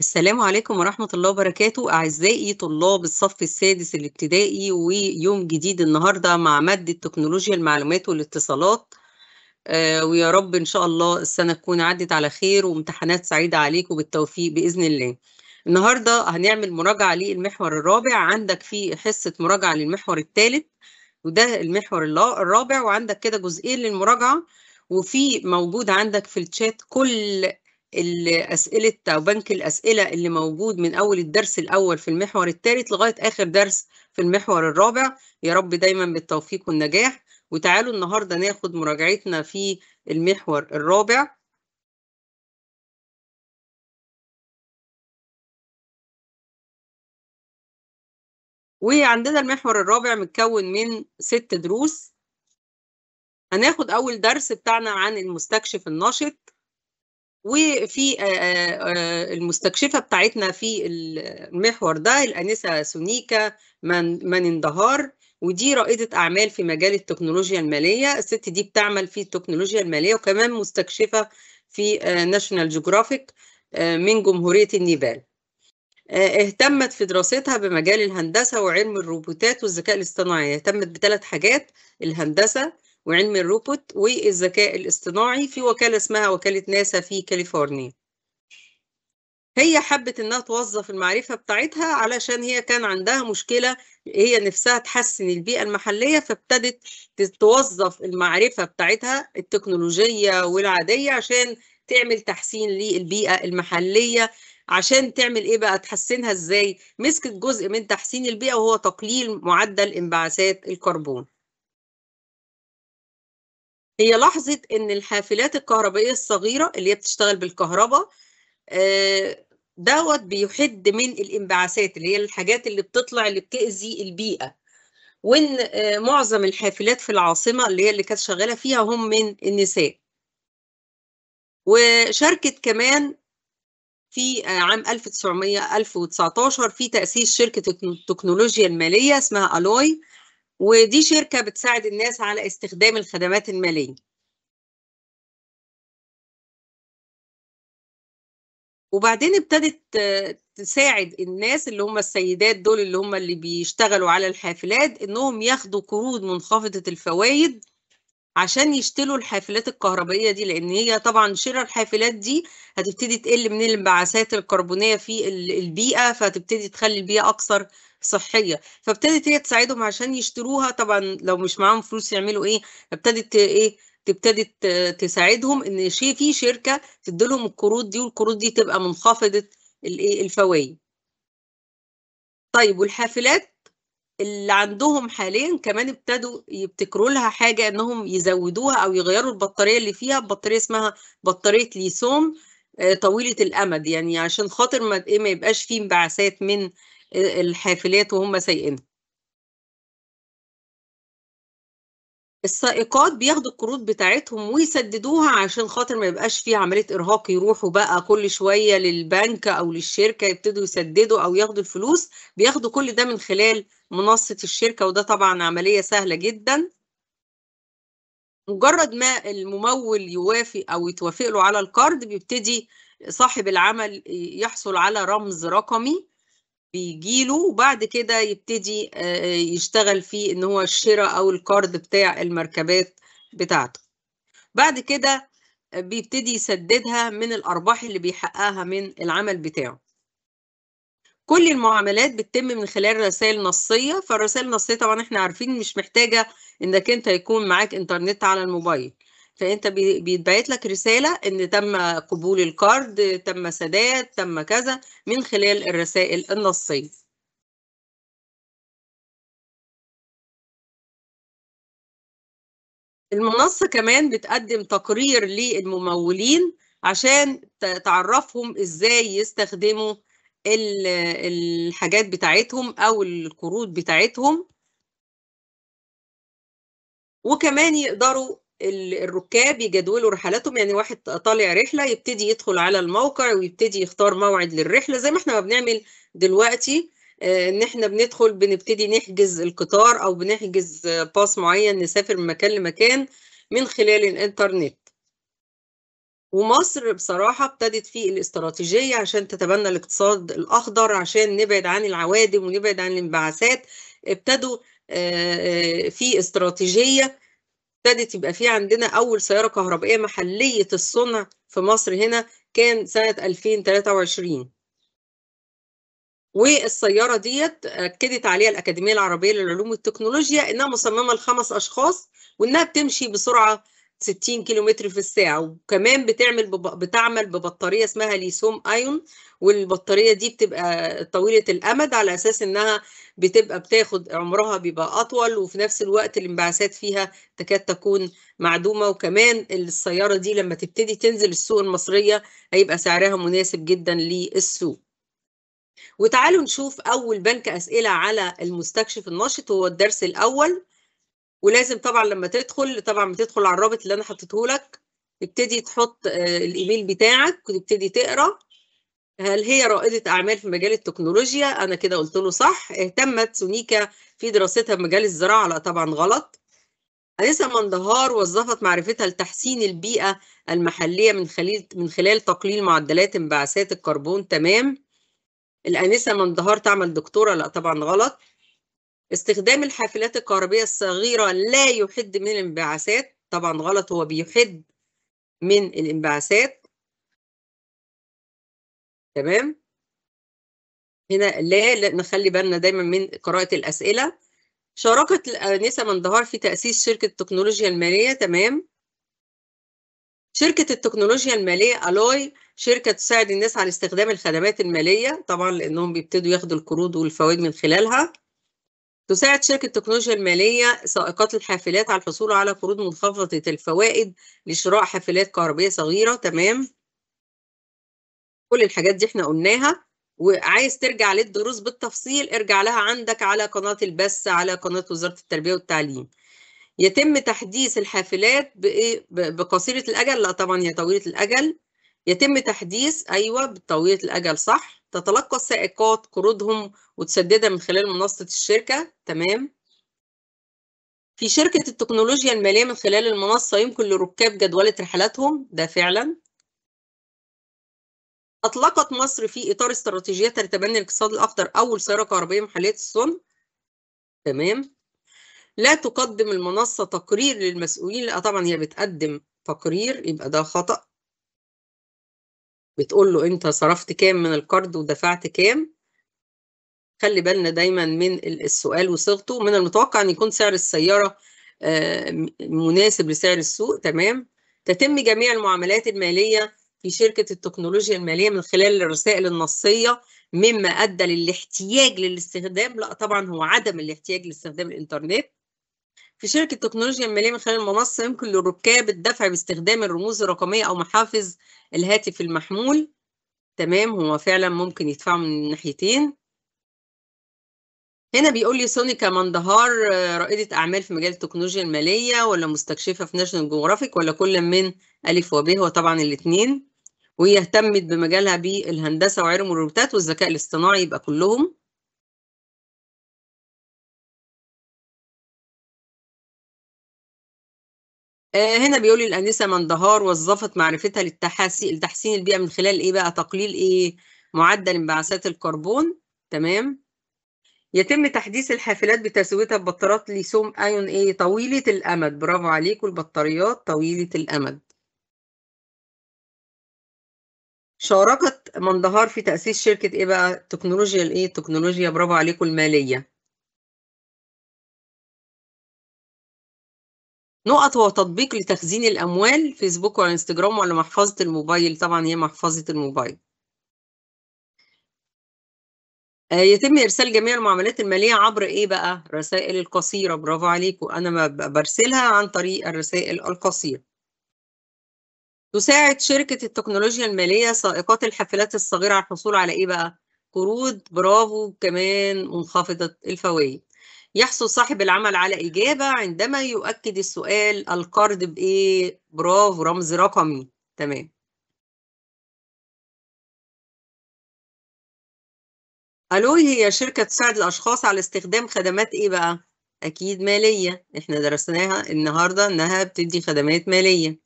السلام عليكم ورحمة الله وبركاته أعزائي طلاب الصف السادس الابتدائي ويوم جديد النهاردة مع مادة تكنولوجيا المعلومات والاتصالات آه ويا رب إن شاء الله السنة تكون عدت على خير وامتحانات سعيدة عليكم بالتوفيق بإذن الله النهاردة هنعمل مراجعة للمحور الرابع عندك في حصة مراجعة للمحور الثالث وده المحور الرابع وعندك كده جزئين للمراجعة وفي موجود عندك في الشات كل الأسئلة أو بنك الأسئلة اللي موجود من أول الدرس الأول في المحور الثالث لغاية آخر درس في المحور الرابع يا رب دايما بالتوفيق والنجاح وتعالوا النهاردة ناخد مراجعتنا في المحور الرابع وعندنا المحور الرابع متكون من ست دروس هناخد أول درس بتاعنا عن المستكشف النشط وفي آه، آه، آه، المستكشفه بتاعتنا في المحور ده الانسه سونيكا من من اندهار ودي رائده اعمال في مجال التكنولوجيا الماليه الست دي بتعمل في التكنولوجيا الماليه وكمان مستكشفه في ناشونال جيوغرافيك من جمهوريه النيبال اهتمت في دراستها بمجال الهندسه وعلم الروبوتات والذكاء الاصطناعي اهتمت بثلاث حاجات الهندسه وعلم الروبوت والذكاء الاصطناعي في وكالة اسمها وكالة ناسا في كاليفورنيا هي حبت انها توظف المعرفة بتاعتها علشان هي كان عندها مشكلة هي نفسها تحسن البيئة المحلية فابتدت توظف المعرفة بتاعتها التكنولوجية والعادية عشان تعمل تحسين للبيئة المحلية عشان تعمل ايه بقى تحسنها ازاي مسكت جزء من تحسين البيئة وهو تقليل معدل انبعاثات الكربون هي لاحظت ان الحافلات الكهربائيه الصغيره اللي هي بتشتغل بالكهرباء آه، دوت بيحد من الانبعاثات اللي هي الحاجات اللي بتطلع اللي بتاذي البيئه وان آه، معظم الحافلات في العاصمه اللي هي اللي كانت شغاله فيها هم من النساء وشاركت كمان في آه، عام 1900 1919 في تاسيس شركه التكنولوجيا الماليه اسمها الوي ودي شركه بتساعد الناس على استخدام الخدمات الماليه وبعدين ابتدت تساعد الناس اللي هم السيدات دول اللي هم اللي بيشتغلوا على الحافلات انهم ياخدوا قروض منخفضه الفوائد عشان يشتلوا الحافلات الكهربائية دي لأن هي طبعا شراء الحافلات دي هتبتدي تقل من الانبعاثات الكربونية في البيئة فهتبتدي تخلي البيئة أكثر صحية فابتدت هي تساعدهم عشان يشتروها طبعا لو مش معاهم فلوس يعملوا إيه ابتدت إيه تبتدي تساعدهم إن شيء في شركة تديلهم القروض دي والقروض دي تبقى منخفضة الإيه الفوائد طيب والحافلات اللي عندهم حاليا كمان ابتدوا يبتكروا لها حاجه انهم يزودوها او يغيروا البطاريه اللي فيها بطاريه اسمها بطاريه ليسوم آه، طويله الامد يعني عشان خاطر ما إيه، ما يبقاش فيه انبعاثات من الحافلات وهم سايقينها السائقات بياخدوا الكروت بتاعتهم ويسددوها عشان خاطر ما يبقاش في عمليه ارهاق يروحوا بقى كل شويه للبنك او للشركه يبتدوا يسددوا او ياخدوا الفلوس بياخدوا كل ده من خلال منصة الشركة وده طبعا عملية سهلة جدا مجرد ما الممول يوافق أو يتوافق له على القرض بيبتدي صاحب العمل يحصل على رمز رقمي بيجيله وبعد كده يبتدي آه، يشتغل في ان هو الشراء او الكارد بتاع المركبات بتاعته بعد كده بيبتدي يسددها من الارباح اللي بيحققها من العمل بتاعه كل المعاملات بتتم من خلال رسائل نصية فالرسائل النصية طبعا احنا عارفين مش محتاجة انك انت يكون معاك انترنت على الموبايل فانت بيتبعت لك رسالة ان تم قبول الكارد تم سداد تم كذا من خلال الرسائل النصية المنصة كمان بتقدم تقرير للممولين عشان تعرفهم ازاي يستخدموا الحاجات بتاعتهم او القروض بتاعتهم وكمان يقدروا الركاب يجدولوا رحلاتهم يعني واحد طالع رحله يبتدي يدخل على الموقع ويبتدي يختار موعد للرحله زي ما احنا ما بنعمل دلوقتي آه، ان احنا بندخل بنبتدي نحجز القطار او بنحجز باص معين نسافر من مكان لمكان من خلال الانترنت ومصر بصراحة ابتدت في الاستراتيجية عشان تتبنى الاقتصاد الأخضر عشان نبعد عن العوادم ونبعد عن الانبعاثات ابتدوا آه، آه، في استراتيجية ابتدت يبقى في عندنا أول سيارة كهربائية محلية الصنع في مصر هنا كان سنة 2023 والسيارة ديت أكدت عليها الأكاديمية العربية للعلوم والتكنولوجيا إنها مصممة لخمس أشخاص وإنها بتمشي بسرعة 60 كيلومتر في الساعة وكمان بتعمل بب... بتعمل ببطارية اسمها ليسوم ايون والبطارية دي بتبقى طويلة الأمد على أساس إنها بتبقى بتاخد عمرها بيبقى أطول وفي نفس الوقت الانبعاثات فيها تكاد تكون معدومة وكمان السيارة دي لما تبتدي تنزل السوق المصرية هيبقى سعرها مناسب جدا للسوق وتعالوا نشوف أول بنك أسئلة على المستكشف النشط هو الدرس الأول ولازم طبعا لما تدخل طبعا بتدخل على الرابط اللي انا حطيته لك تبتدي تحط آه، الايميل بتاعك وتبتدي تقرا هل هي رائدة أعمال في مجال التكنولوجيا؟ أنا كده قلت له صح، اهتمت سونيكا في دراستها في مجال الزراعة؟ لا طبعا غلط. أنسة مندهار وظفت معرفتها لتحسين البيئة المحلية من خلال من خلال تقليل معدلات انبعاثات الكربون تمام. الأنسة مندهار تعمل دكتورة؟ لا طبعا غلط. استخدام الحافلات الكهربية الصغيرة لا يحد من الانبعاثات طبعا غلط هو بيحد من الانبعاثات تمام هنا لا نخلي بالنا دايما من قراءة الأسئلة شاركت الأنسة آه، مندهار في تأسيس شركة التكنولوجيا المالية تمام شركة التكنولوجيا المالية ألوي شركة تساعد الناس على استخدام الخدمات المالية طبعا لأنهم بيبتدوا ياخدوا القروض والفوائد من خلالها تساعد شركة التكنولوجيا المالية سائقات الحافلات على الحصول على قروض منخفضة الفوائد لشراء حافلات كهربية صغيرة تمام كل الحاجات دي احنا قلناها وعايز ترجع للدروس بالتفصيل ارجع لها عندك على قناة البث على قناة وزارة التربية والتعليم يتم تحديث الحافلات إيه؟ بقصيرة الأجل لا طبعا هي طويلة الأجل يتم تحديث أيوة بطويلة الأجل صح تتلقى السائقات قروضهم وتسددها من خلال منصة الشركة تمام في شركة التكنولوجيا المالية من خلال المنصة يمكن لركاب جدولة رحلاتهم ده فعلا أطلقت مصر في إطار استراتيجيتها لتبني الاقتصاد الأخضر أول سيارة كهربائية محلية الصن تمام لا تقدم المنصة تقرير للمسؤولين لا طبعا هي بتقدم تقرير يبقى ده خطأ بتقول له انت صرفت كام من القرض ودفعت كام خلي بالنا دايما من السؤال وصيغته من المتوقع ان يكون سعر السياره آه، مناسب لسعر السوق تمام تتم جميع المعاملات الماليه في شركه التكنولوجيا الماليه من خلال الرسائل النصيه مما ادى للاحتياج للاستخدام لا طبعا هو عدم الاحتياج لاستخدام الانترنت في شركة تكنولوجيا المالية من خلال المنصة يمكن للركاب الدفع باستخدام الرموز الرقمية أو محافظ الهاتف المحمول تمام هو فعلا ممكن يدفعوا من الناحيتين هنا بيقول لي سوني مندهار آه، رائدة أعمال في مجال التكنولوجيا المالية ولا مستكشفة في ناشونال جيوغرافيك ولا كل من ألف وب هو طبعا الاثنين وهي اهتمت بمجالها بالهندسة وعلم الروبوتات والذكاء الاصطناعي يبقى كلهم آه، هنا بيقول لي الانسه دهار وظفت معرفتها للتحسين لتحسين البيئه من خلال ايه بقى تقليل ايه معدل انبعاثات الكربون تمام يتم تحديث الحافلات بتسويتها ببطارات ليثيوم ايون ايه طويله الامد برافو عليكم البطاريات طويله الامد شاركت مندهار في تاسيس شركه ايه بقى تكنولوجيا الايه تكنولوجيا برافو عليكم الماليه نقط وتطبيق لتخزين الأموال فيسبوك وانستغرام وعلى محفظة الموبايل طبعا هي محفظة الموبايل آه، يتم إرسال جميع المعاملات المالية عبر إيه بقى؟ الرسائل القصيرة برافو عليكم أنا برسلها عن طريق الرسائل القصيرة تساعد شركة التكنولوجيا المالية سائقات الحافلات الصغيرة على الحصول على إيه بقى؟ قروض برافو كمان منخفضة الفوائد يحصل صاحب العمل على إجابة عندما يؤكد السؤال القرض بإيه؟ برافو رمز رقمي تمام ألوي هي شركة تساعد الأشخاص على استخدام خدمات إيه بقى؟ أكيد مالية إحنا درسناها النهاردة إنها بتدي خدمات مالية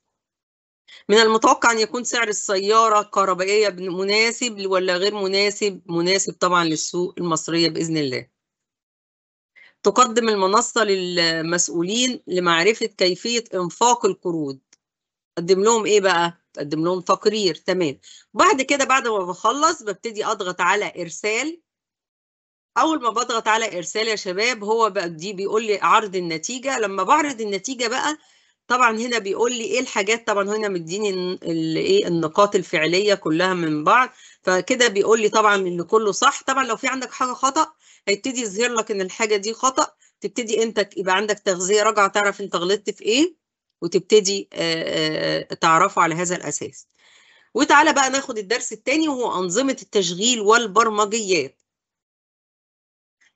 من المتوقع أن يكون سعر السيارة الكهربائية مناسب ولا غير مناسب مناسب طبعا للسوق المصرية بإذن الله تقدم المنصة للمسؤولين لمعرفة كيفية إنفاق القروض تقدم لهم إيه بقى؟ تقدم لهم تقرير تمام بعد كده بعد ما بخلص ببتدي أضغط على إرسال أول ما بضغط على إرسال يا شباب هو بقى دي بيقول لي عرض النتيجة لما بعرض النتيجة بقى طبعا هنا بيقول لي ايه الحاجات طبعا هنا مديني ايه النقاط الفعليه كلها من بعض فكده بيقول لي طبعا ان كله صح طبعا لو في عندك حاجه خطا هيبتدي يظهر لك ان الحاجه دي خطا تبتدي انت يبقى عندك تغذيه راجعه تعرف انت غلطت في ايه وتبتدي تعرفه على هذا الاساس وتعالى بقى ناخد الدرس الثاني وهو انظمه التشغيل والبرمجيات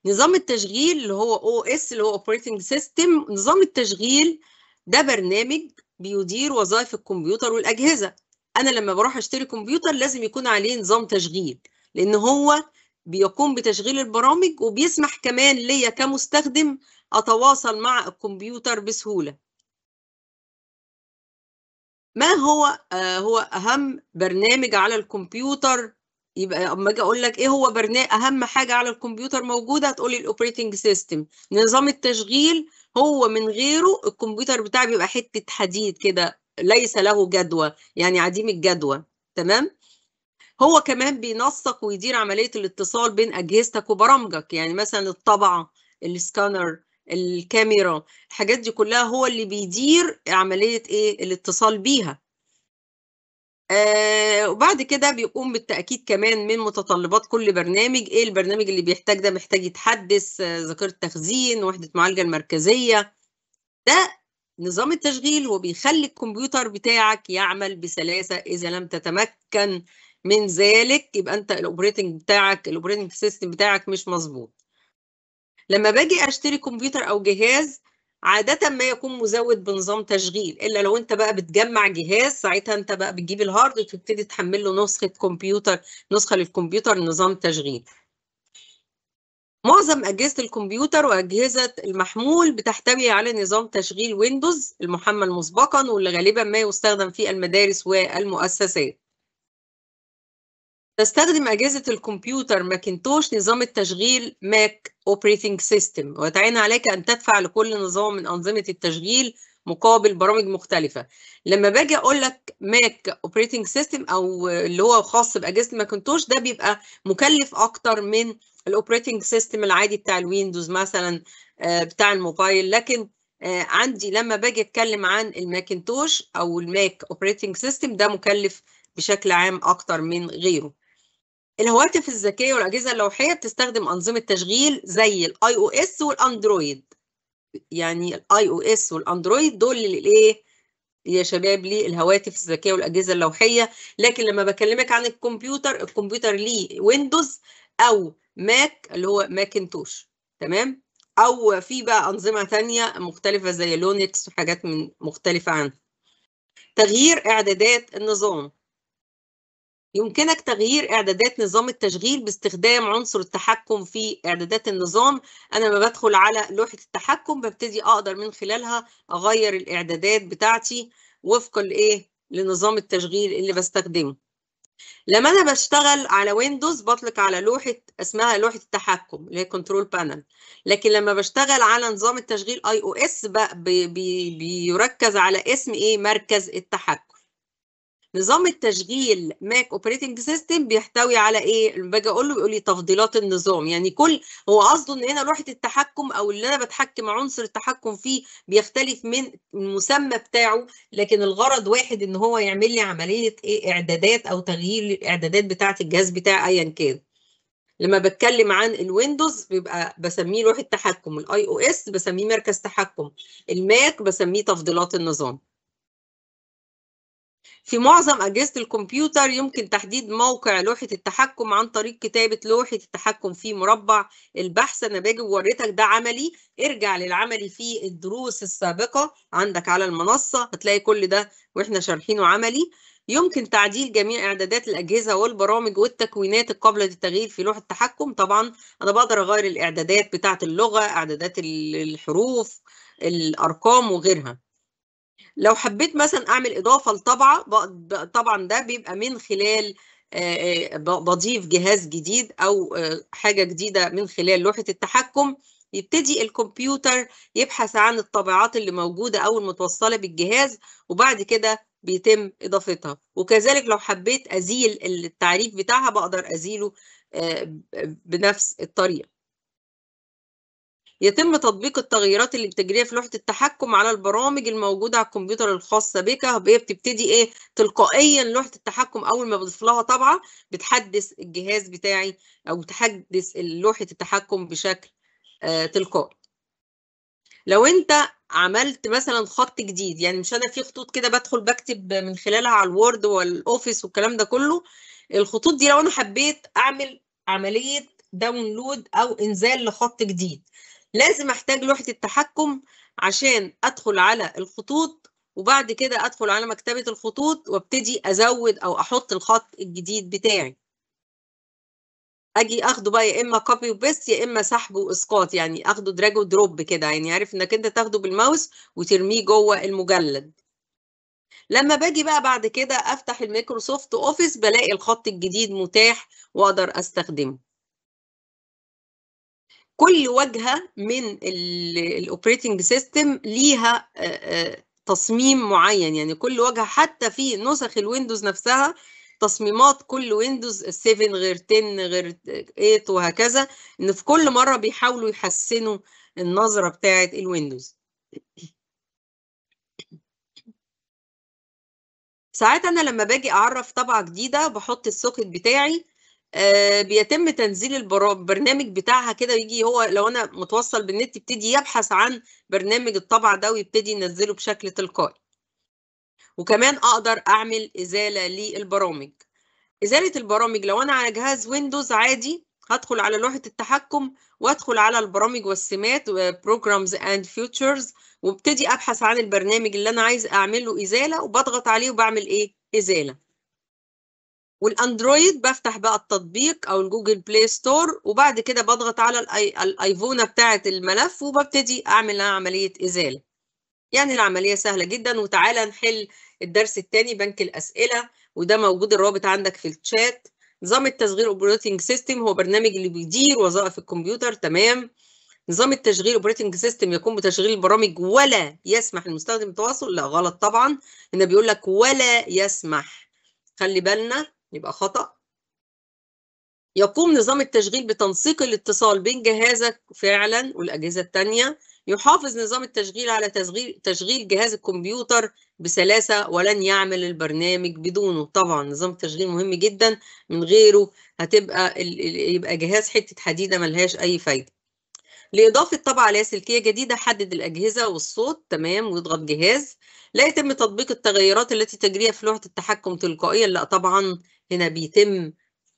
نظام التشغيل اللي هو او اس اللي هو اوبريتنج سيستم نظام التشغيل ده برنامج بيدير وظائف الكمبيوتر والاجهزه انا لما بروح اشتري كمبيوتر لازم يكون عليه نظام تشغيل لان هو بيقوم بتشغيل البرامج وبيسمح كمان ليا كمستخدم أتواصل مع الكمبيوتر بسهولة ما هو آه هو أهم برنامج على الكمبيوتر يبقى اما اجي اقول لك ايه هو برنامج اهم حاجه على الكمبيوتر موجوده هتقولي الاوبريتنج سيستم نظام التشغيل هو من غيره الكمبيوتر بتاعي بيبقى حته حديد كده ليس له جدوى يعني عديم الجدوى تمام هو كمان بينسق ويدير عملية الاتصال بين أجهزتك وبرامجك يعني مثلا الطبعة السكانر الكاميرا الحاجات دي كلها هو اللي بيدير عملية إيه الاتصال بيها آه وبعد كده بيقوم بالتأكيد كمان من متطلبات كل برنامج إيه البرنامج اللي بيحتاج ده محتاج يتحدث آه، ذاكرة آه تخزين وحدة معالجة المركزية ده نظام التشغيل هو بيخلي الكمبيوتر بتاعك يعمل بسلاسة إذا لم تتمكن من ذلك يبقى انت الاوبريتنج بتاعك الاوبريتنج سيستم بتاعك مش مظبوط لما باجي اشتري كمبيوتر او جهاز عادة ما يكون مزود بنظام تشغيل إلا لو أنت بقى بتجمع جهاز ساعتها أنت بقى بتجيب الهارد وتبتدي تحمل له نسخة كمبيوتر نسخة للكمبيوتر نظام تشغيل معظم أجهزة الكمبيوتر وأجهزة المحمول بتحتوي على نظام تشغيل ويندوز المحمل مسبقا واللي غالبا ما يستخدم في المدارس والمؤسسات تستخدم أجهزة الكمبيوتر ماكنتوش نظام التشغيل ماك أوبريتنج سيستم ويتعين عليك أن تدفع لكل نظام من أنظمة التشغيل مقابل برامج مختلفة لما باجي أقول لك ماك أوبريتنج سيستم أو اللي هو خاص بأجهزة ماكنتوش ده بيبقى مكلف أكتر من الأوبريتنج سيستم العادي بتاع الويندوز مثلا آه، بتاع الموبايل لكن آه، عندي لما باجي أتكلم عن الماكنتوش أو الماك أوبريتنج سيستم ده مكلف بشكل عام أكتر من غيره الهواتف الذكيه والاجهزه اللوحيه بتستخدم انظمه تشغيل زي الاي او اس والاندرويد يعني الاي او اس والاندرويد دول إيه يا شباب ليه الهواتف الذكيه والاجهزه اللوحيه لكن لما بكلمك عن الكمبيوتر الكمبيوتر ليه ويندوز او ماك اللي هو ماكنتوش تمام او في بقى انظمه ثانيه مختلفه زي لونكس وحاجات من مختلفه عنها تغيير اعدادات النظام يمكنك تغيير إعدادات نظام التشغيل باستخدام عنصر التحكم في إعدادات النظام أنا لما بدخل على لوحة التحكم ببتدي أقدر من خلالها أغير الإعدادات بتاعتي وفقا لإيه لنظام التشغيل اللي بستخدمه لما أنا بشتغل على ويندوز بطلق على لوحة اسمها لوحة التحكم اللي هي كنترول بانل لكن لما بشتغل على نظام التشغيل اي او اس بيركز على اسم ايه مركز التحكم نظام التشغيل ماك اوبريتنج سيستم بيحتوي على ايه باجي اقول له بيقول لي تفضيلات النظام يعني كل هو قصده ان هنا لوحه التحكم او اللي انا بتحكم عنصر التحكم فيه بيختلف من المسمى بتاعه لكن الغرض واحد ان هو يعمل لي عمليه ايه اعدادات او تغيير الاعدادات بتاعه الجهاز بتاعي ايا كان لما بتكلم عن الويندوز بيبقى بسميه لوحه تحكم الاي او اس بسميه مركز تحكم الماك بسميه تفضيلات النظام في معظم أجهزة الكمبيوتر يمكن تحديد موقع لوحة التحكم عن طريق كتابة لوحة التحكم في مربع البحث أنا باجي ووريتك ده عملي ارجع للعملي في الدروس السابقة عندك على المنصة هتلاقي كل ده وإحنا شارحينه عملي يمكن تعديل جميع إعدادات الأجهزة والبرامج والتكوينات القابلة للتغيير في لوحة التحكم طبعا أنا بقدر أغير الإعدادات بتاعة اللغة إعدادات الحروف الأرقام وغيرها لو حبيت مثلا اعمل اضافه لطبعه طبعا ده بيبقى من خلال بضيف جهاز جديد او حاجه جديده من خلال لوحه التحكم يبتدي الكمبيوتر يبحث عن الطبعات اللي موجوده او المتوصله بالجهاز وبعد كده بيتم اضافتها وكذلك لو حبيت ازيل التعريف بتاعها بقدر ازيله بنفس الطريقه يتم تطبيق التغييرات اللي بتجريها في لوحه التحكم على البرامج الموجوده على الكمبيوتر الخاصه بك هي بتبتدي ايه تلقائيا لوحه التحكم اول ما بضيف لها طبعه بتحدث الجهاز بتاعي او بتحدث لوحه التحكم بشكل آه تلقائي لو انت عملت مثلا خط جديد يعني مش انا في خطوط كده بدخل بكتب من خلالها على الوورد والاوفيس والكلام ده كله الخطوط دي لو انا حبيت اعمل عمليه داونلود او انزال لخط جديد لازم احتاج لوحة التحكم عشان ادخل على الخطوط وبعد كده ادخل على مكتبة الخطوط وابتدي ازود او احط الخط الجديد بتاعي اجي اخده بقى يا اما كوبي وبيست يا اما سحب واسقاط يعني اخده دراج ودروب كده يعني عارف انك انت تاخده بالماوس وترميه جوه المجلد لما باجي بقى بعد كده افتح الميكروسوفت اوفيس بلاقي الخط الجديد متاح واقدر استخدمه كل واجهه من الاوبريتنج سيستم ليها تصميم معين يعني كل واجهه حتى في نسخ الويندوز نفسها تصميمات كل ويندوز 7 غير 10 غير 8 وهكذا ان في كل مره بيحاولوا يحسنوا النظره بتاعه الويندوز ساعات انا لما باجي اعرف طبعه جديده بحط السوكت بتاعي آه، بيتم تنزيل البرنامج بتاعها كده ويجي هو لو انا متوصل بالنت يبتدي يبحث عن برنامج الطبع ده ويبتدي ينزله بشكل تلقائي وكمان اقدر اعمل ازاله للبرامج ازاله البرامج لو انا على جهاز ويندوز عادي هدخل على لوحه التحكم وادخل على البرامج والسمات بروجرامز اند فيوتشرز وابتدي ابحث عن البرنامج اللي انا عايز اعمله ازاله وبضغط عليه وبعمل ايه ازاله والاندرويد بفتح بقى التطبيق او الجوجل بلاي ستور وبعد كده بضغط على الايفونه بتاعه الملف وببتدي اعمل عمليه ازاله يعني العمليه سهله جدا وتعالى نحل الدرس الثاني بنك الاسئله وده موجود الرابط عندك في الشات نظام التشغيل اوبريتنج سيستم هو برنامج اللي بيدير وظائف الكمبيوتر تمام نظام التشغيل اوبريتنج سيستم يقوم بتشغيل البرامج ولا يسمح المستخدم التواصل لا غلط طبعا هنا بيقول لك ولا يسمح خلي بالنا يبقى خطأ يقوم نظام التشغيل بتنسيق الاتصال بين جهازك فعلا والأجهزة الثانية يحافظ نظام التشغيل على تشغيل جهاز الكمبيوتر بسلاسة ولن يعمل البرنامج بدونه طبعا نظام التشغيل مهم جدا من غيره هتبقى يبقى جهاز حتة حديدة ملهاش أي فايدة لإضافة طبعه لاسلكية جديدة حدد الأجهزة والصوت تمام ويضغط جهاز لا يتم تطبيق التغيرات التي تجريها في لوحة التحكم تلقائيا لا طبعا هنا بيتم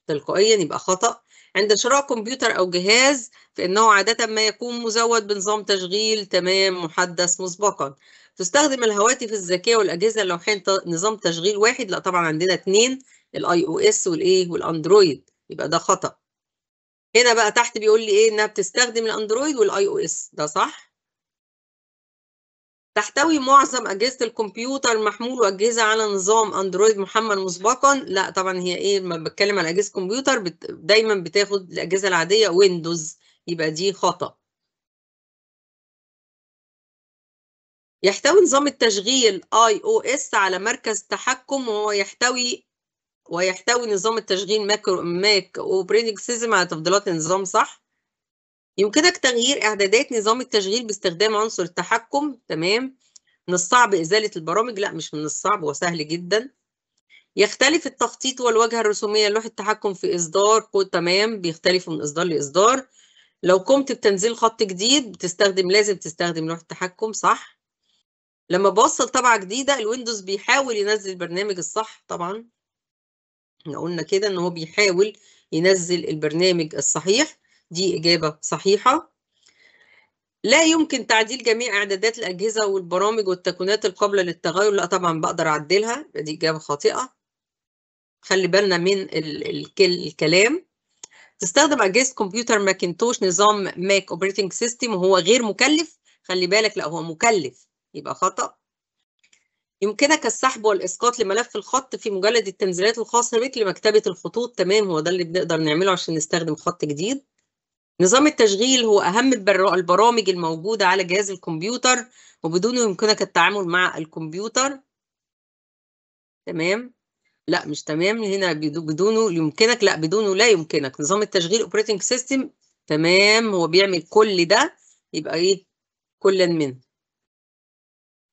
تلقائيا يبقى خطأ عند شراء كمبيوتر أو جهاز فإنه عادة ما يكون مزود بنظام تشغيل تمام محدث مسبقا تستخدم الهواتف الذكية والأجهزة اللوحية نظام تشغيل واحد لا طبعا عندنا اتنين الاي او اس والايه والاندرويد يبقى ده خطأ هنا بقى تحت بيقول لي ايه انها بتستخدم الاندرويد والاي او اس ده صح تحتوي معظم أجهزة الكمبيوتر المحمول وأجهزة على نظام أندرويد محمل مسبقا لا طبعا هي إيه لما بتكلم على أجهزة كمبيوتر بت... دايما بتاخد الأجهزة العادية ويندوز يبقى دي خطأ يحتوي نظام التشغيل اي او اس على مركز تحكم وهو يحتوي ويحتوي نظام التشغيل ماك ماك اوبريتنج سيستم على تفضيلات النظام صح يمكنك تغيير إعدادات نظام التشغيل باستخدام عنصر التحكم تمام من الصعب إزالة البرامج لا مش من الصعب وسهل جدا يختلف التخطيط والواجهة الرسومية لوحة التحكم في إصدار كود تمام بيختلفوا من إصدار لإصدار لو قمت بتنزيل خط جديد بتستخدم لازم تستخدم لوحة التحكم صح لما بوصل طبعة جديدة الويندوز بيحاول ينزل البرنامج الصح طبعا احنا قلنا كده ان هو بيحاول ينزل البرنامج الصحيح دي إجابة صحيحة لا يمكن تعديل جميع إعدادات الأجهزة والبرامج والتكوينات القابلة للتغير لا طبعا بقدر أعدلها دي إجابة خاطئة خلي بالنا من ال ال الكلام تستخدم أجهزة كمبيوتر ماكنتوش نظام ماك أوبريتنج سيستم وهو غير مكلف خلي بالك لا هو مكلف يبقى خطأ يمكنك السحب والإسقاط لملف الخط في مجلد التنزيلات الخاصة بك لمكتبة الخطوط تمام هو ده اللي بنقدر نعمله عشان نستخدم خط جديد نظام التشغيل هو أهم البرامج الموجودة على جهاز الكمبيوتر وبدونه يمكنك التعامل مع الكمبيوتر تمام لا مش تمام هنا بدونه يمكنك لا بدونه لا يمكنك نظام التشغيل اوبريتنج سيستم تمام هو بيعمل كل ده يبقى ايه كلا منه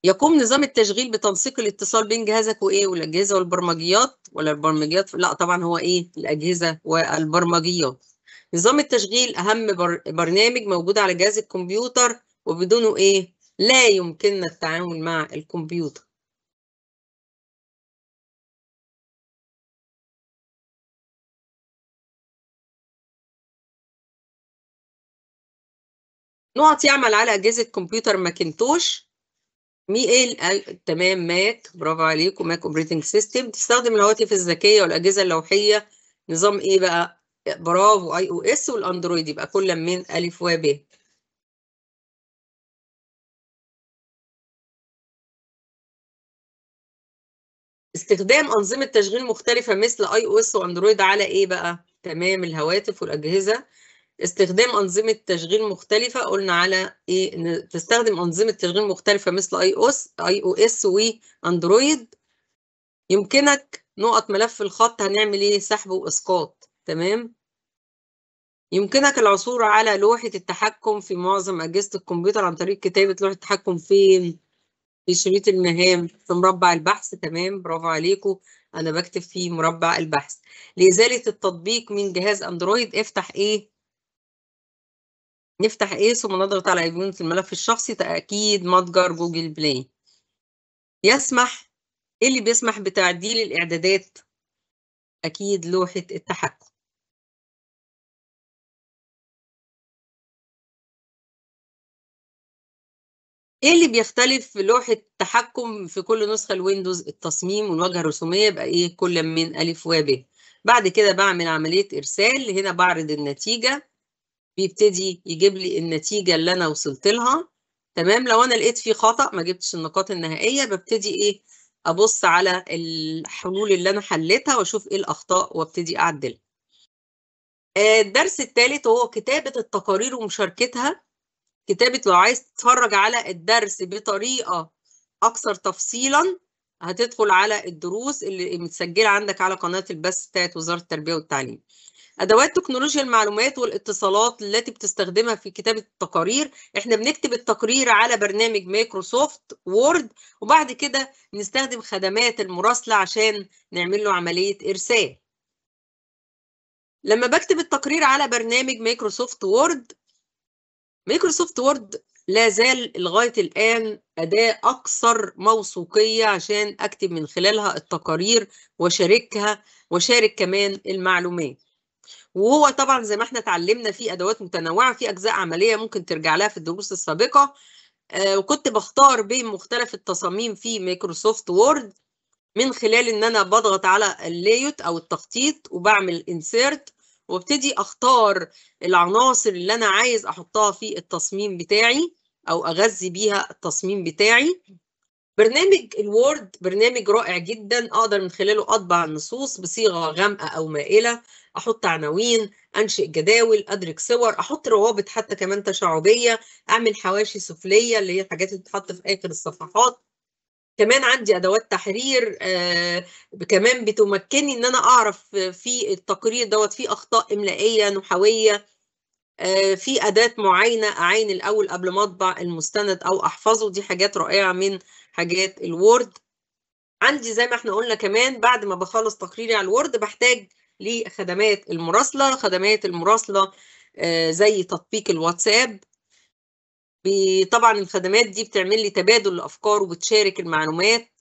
يقوم نظام التشغيل بتنسيق الاتصال بين جهازك وايه والاجهزه والبرمجيات ولا البرمجيات لا طبعا هو ايه الاجهزه والبرمجيات نظام التشغيل أهم بر... برنامج موجود على جهاز الكمبيوتر وبدونه إيه؟ لا يمكننا التعامل مع الكمبيوتر. نقط يعمل على أجهزة كمبيوتر ماكنتوش مي ال تمام ماك برافو عليكم ماك اوبريتنج سيستم تستخدم الهواتف الذكية والأجهزة اللوحية نظام إيه بقى؟ برافو اي او اس والاندرويد يبقى كل من الف وب استخدام انظمه تشغيل مختلفه مثل اي او اس واندرويد على ايه بقى تمام الهواتف والاجهزه استخدام انظمه تشغيل مختلفه قلنا على ايه ان تستخدم انظمه تشغيل مختلفه مثل اي او اس اي او اس واندرويد يمكنك نقط ملف الخط هنعمل ايه سحب واسقاط تمام يمكنك العثور على لوحة التحكم في معظم أجهزة الكمبيوتر عن طريق كتابة لوحة التحكم في في شريط المهام في مربع البحث تمام برافو عليكم أنا بكتب في مربع البحث لإزالة التطبيق من جهاز أندرويد افتح إيه نفتح إيه ثم نضغط على أيقونة الملف الشخصي تأكيد متجر جوجل بلاي يسمح إيه اللي بيسمح بتعديل الإعدادات أكيد لوحة التحكم ايه اللي بيختلف في لوحة تحكم في كل نسخة الويندوز التصميم والواجهة الرسومية بقى ايه كل من ألف وب بعد كده بعمل عملية إرسال هنا بعرض النتيجة بيبتدي يجيب لي النتيجة اللي أنا وصلت لها تمام لو أنا لقيت فيه خطأ ما جبتش النقاط النهائية ببتدي إيه أبص على الحلول اللي أنا حليتها وأشوف إيه الأخطاء وأبتدي أعدلها آه، الدرس الثالث هو كتابة التقارير ومشاركتها كتابه لو عايز تتفرج على الدرس بطريقه اكثر تفصيلا هتدخل على الدروس اللي متسجله عندك على قناه البث بتاعت وزاره التربيه والتعليم ادوات تكنولوجيا المعلومات والاتصالات التي بتستخدمها في كتابه التقارير احنا بنكتب التقرير على برنامج مايكروسوفت وورد وبعد كده نستخدم خدمات المراسله عشان نعمل له عمليه ارسال لما بكتب التقرير على برنامج مايكروسوفت وورد مايكروسوفت وورد لا زال لغاية الآن أداة أكثر موثوقية عشان أكتب من خلالها التقارير وشاركها وشارك كمان المعلومات وهو طبعا زي ما احنا اتعلمنا في أدوات متنوعة في أجزاء عملية ممكن ترجع لها في الدروس السابقة آه وكنت بختار بين مختلف التصاميم في مايكروسوفت وورد من خلال ان انا بضغط على الليوت او التخطيط وبعمل انسيرت وابتدي اختار العناصر اللي انا عايز احطها في التصميم بتاعي او اغذي بيها التصميم بتاعي برنامج الوورد برنامج رائع جدا اقدر من خلاله اطبع النصوص بصيغه غامقه او مائله احط عناوين انشئ جداول ادرك صور احط روابط حتى كمان تشعبيه اعمل حواشي سفليه اللي هي الحاجات اللي بتتحط في اخر الصفحات كمان عندي ادوات تحرير آه كمان بتمكني ان انا اعرف في التقرير دوت في اخطاء املائيه نحويه آه في اداه معاينه اعين الاول قبل ما اطبع المستند او احفظه دي حاجات رائعه من حاجات الوورد عندي زي ما احنا قلنا كمان بعد ما بخلص تقريري على الوورد بحتاج لخدمات المراسله خدمات المراسله آه زي تطبيق الواتساب طبعا الخدمات دي بتعمل لي تبادل الافكار وبتشارك المعلومات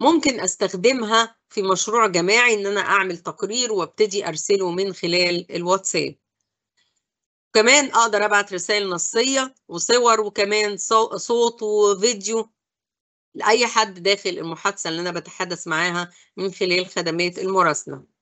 ممكن استخدمها في مشروع جماعي ان انا اعمل تقرير وابتدي ارسله من خلال الواتساب كمان اقدر ابعت رسائل نصيه وصور وكمان صوت وفيديو لاي حد داخل المحادثه اللي انا بتحدث معاها من خلال خدمات المراسله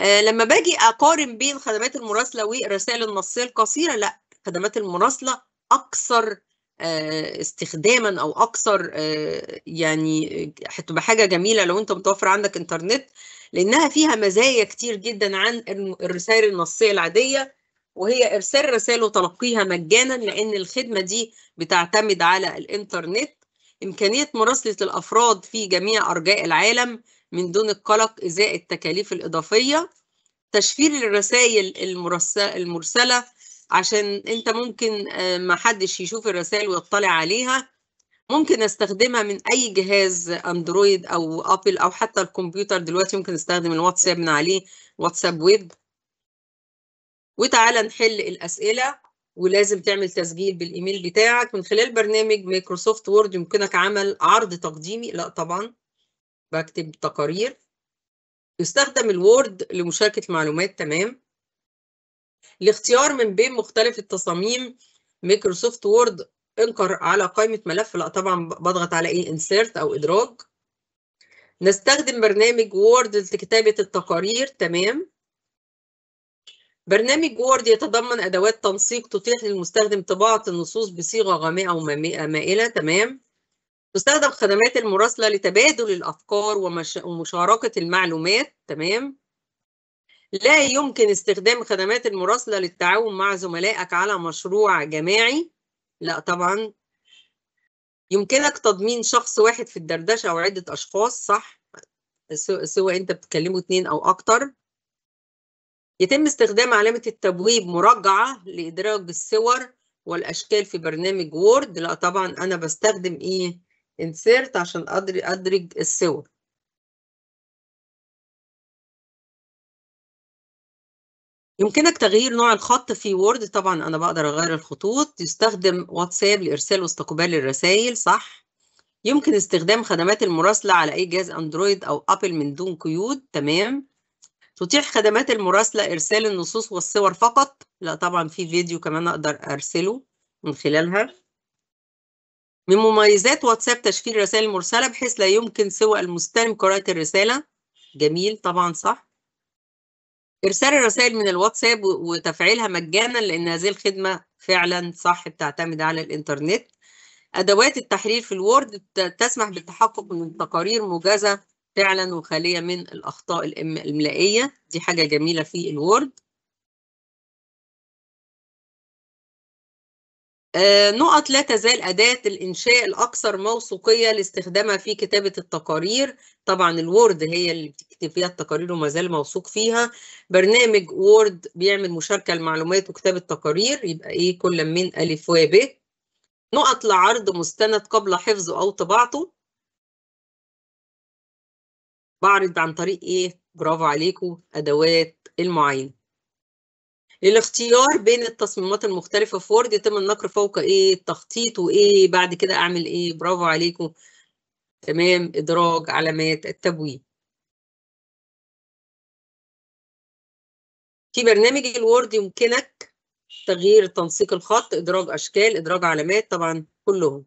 آه، لما باجي اقارن بين خدمات المراسله والرسائل النصيه القصيره لا خدمات المراسله اكثر آه، استخداما او اكثر آه، يعني هتبقى حاجه جميله لو انت متوفر عندك انترنت لانها فيها مزايا كتير جدا عن الرسائل النصيه العاديه وهي ارسال رسائل وتلقيها مجانا لان الخدمه دي بتعتمد على الانترنت امكانيه مراسله الافراد في جميع ارجاء العالم من دون القلق إزاء التكاليف الإضافية تشفير الرسائل المرسلة عشان أنت ممكن آه، ما حدش يشوف الرسائل ويطلع عليها ممكن استخدمها من اي جهاز اندرويد او ابل او حتى الكمبيوتر دلوقتي ممكن استخدم الواتساب من عليه واتساب ويب وتعالى نحل الاسئله ولازم تعمل تسجيل بالايميل بتاعك من خلال برنامج مايكروسوفت وورد يمكنك عمل عرض تقديمي لا طبعا بكتب تقارير يستخدم الوورد لمشاركة المعلومات تمام الاختيار من بين مختلف التصاميم مايكروسوفت وورد انقر على قائمة ملف لا طبعا بضغط على ايه انسيرت او ادراج نستخدم برنامج وورد لكتابة التقارير تمام برنامج وورد يتضمن أدوات تنسيق تتيح للمستخدم طباعة النصوص بصيغة غامقة ومائلة تمام تستخدم خدمات المراسلة لتبادل الأفكار ومشاركة المعلومات تمام لا يمكن استخدام خدمات المراسلة للتعاون مع زملائك على مشروع جماعي لا طبعا يمكنك تضمين شخص واحد في الدردشة أو عدة أشخاص صح سواء أنت بتكلمه اتنين أو أكتر يتم استخدام علامة التبويب مراجعة لإدراج الصور والأشكال في برنامج وورد لا طبعا أنا بستخدم إيه insert عشان أدرج, أدرج الصور يمكنك تغيير نوع الخط في وورد طبعا أنا بقدر أغير الخطوط يستخدم واتساب لإرسال واستقبال الرسائل صح يمكن استخدام خدمات المراسلة على أي جهاز أندرويد أو أبل من دون قيود تمام تتيح خدمات المراسلة إرسال النصوص والصور فقط لا طبعا في فيديو كمان أقدر أرسله من خلالها من مميزات واتساب تشفير الرسائل المرسلة بحيث لا يمكن سوى المستلم قراءة الرسالة جميل طبعا صح إرسال الرسائل من الواتساب وتفعيلها مجانا لأن هذه الخدمة فعلا صح بتعتمد على الإنترنت أدوات التحرير في الوورد تسمح بالتحقق من تقارير موجزة فعلا وخالية من الأخطاء الإملائية دي حاجة جميلة في الوورد آه، نقط لا تزال أداة الإنشاء الأكثر موثوقية لاستخدامها في كتابة التقارير طبعا الوورد هي اللي بتكتب فيها التقارير وما زال موثوق فيها برنامج وورد بيعمل مشاركة المعلومات وكتابة تقارير يبقى إيه كل من ألف وب نقط لعرض مستند قبل حفظه أو طباعته بعرض عن طريق إيه برافو عليكم أدوات المعاينة للاختيار بين التصميمات المختلفه فورد يتم النقر فوق ايه التخطيط وايه بعد كده اعمل ايه برافو عليكم تمام ادراج علامات التبويب في برنامج الوورد يمكنك تغيير تنسيق الخط ادراج اشكال ادراج علامات طبعا كلهم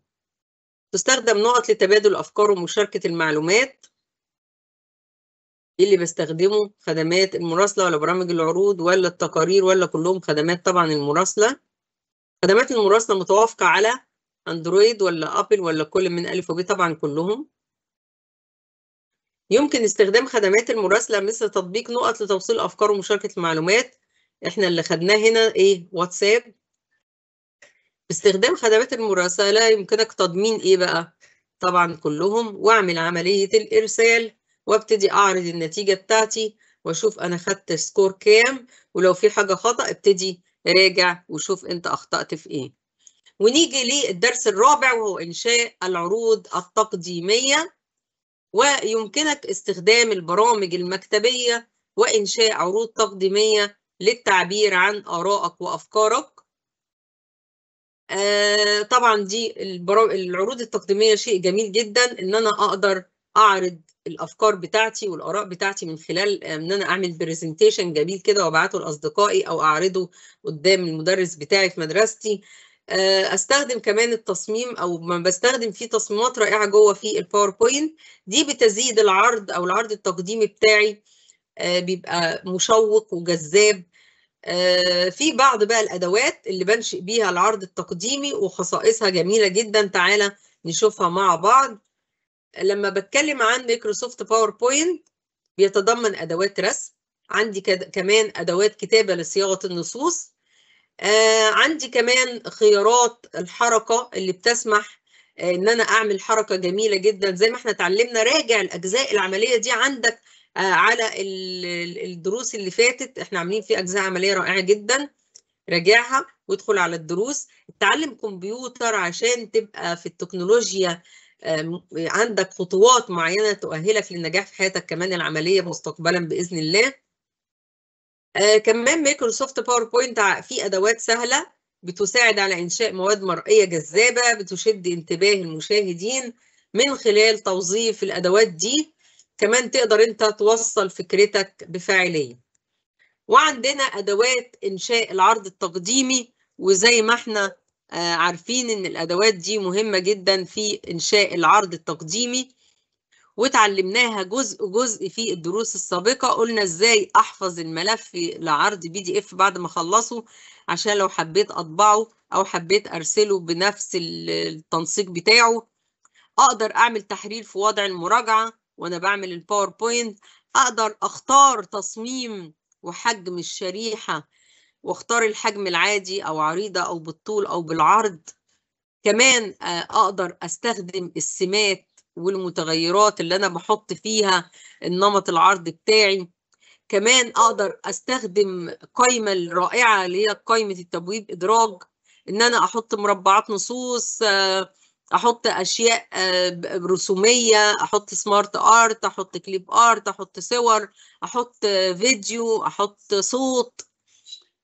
تستخدم نقط لتبادل الافكار ومشاركه المعلومات ايه اللي بستخدمه خدمات المراسله ولا برامج العروض ولا التقارير ولا كلهم خدمات طبعا المراسله خدمات المراسله متوافقه على اندرويد ولا ابل ولا كل من الف وب طبعا كلهم يمكن استخدام خدمات المراسله مثل تطبيق نقط لتوصيل افكار ومشاركه المعلومات احنا اللي خدناه هنا ايه واتساب باستخدام خدمات المراسله يمكنك تضمين ايه بقى طبعا كلهم واعمل عمليه الارسال وابتدي اعرض النتيجه بتاعتي واشوف انا خدت سكور كام ولو في حاجه خطا ابتدي راجع وشوف انت اخطات في ايه ونيجي للدرس الرابع وهو انشاء العروض التقديميه ويمكنك استخدام البرامج المكتبيه وانشاء عروض تقديميه للتعبير عن ارائك وافكارك آه طبعا دي العروض التقديميه شيء جميل جدا ان انا اقدر اعرض الافكار بتاعتي والاراء بتاعتي من خلال آه، ان انا اعمل برزنتيشن جميل كده وابعته لاصدقائي او اعرضه قدام المدرس بتاعي في مدرستي آه، استخدم كمان التصميم او ما بستخدم فيه تصميمات رائعه جوه في الباوربوينت دي بتزيد العرض او العرض التقديمي بتاعي آه، بيبقى مشوق وجذاب في بعض بقى الادوات اللي بنشئ بيها العرض التقديمي وخصائصها جميله جدا تعالى نشوفها مع بعض لما بتكلم عن مايكروسوفت باوربوينت بيتضمن ادوات رسم عندي كمان ادوات كتابه لصياغه النصوص آه عندي كمان خيارات الحركه اللي بتسمح آه ان انا اعمل حركه جميله جدا زي ما احنا اتعلمنا راجع الاجزاء العمليه دي عندك آه على الدروس اللي فاتت احنا عاملين فيه اجزاء عمليه رائعه جدا راجعها وادخل على الدروس اتعلم كمبيوتر عشان تبقى في التكنولوجيا عندك خطوات معينة تؤهلك للنجاح في حياتك كمان العملية مستقبلا بإذن الله آه، كمان مايكروسوفت باوربوينت فيه أدوات سهلة بتساعد على إنشاء مواد مرئية جذابة بتشد انتباه المشاهدين من خلال توظيف الأدوات دي كمان تقدر أنت توصل فكرتك بفاعلية وعندنا أدوات إنشاء العرض التقديمي وزي ما احنا آه، عارفين ان الادوات دي مهمه جدا في انشاء العرض التقديمي وتعلمناها جزء جزء في الدروس السابقه قلنا ازاي احفظ الملف لعرض بي دي اف بعد ما اخلصه عشان لو حبيت اطبعه او حبيت ارسله بنفس التنسيق بتاعه اقدر اعمل تحرير في وضع المراجعه وانا بعمل الباوربوينت اقدر اختار تصميم وحجم الشريحه واختار الحجم العادي او عريضه او بالطول او بالعرض كمان آه، اقدر استخدم السمات والمتغيرات اللي انا بحط فيها النمط العرض بتاعي كمان اقدر استخدم قايمه الرائعه اللي هي قايمه التبويب ادراج ان انا احط مربعات نصوص آه، احط اشياء آه، رسوميه احط سمارت ارت احط كليب ارت احط صور احط فيديو احط صوت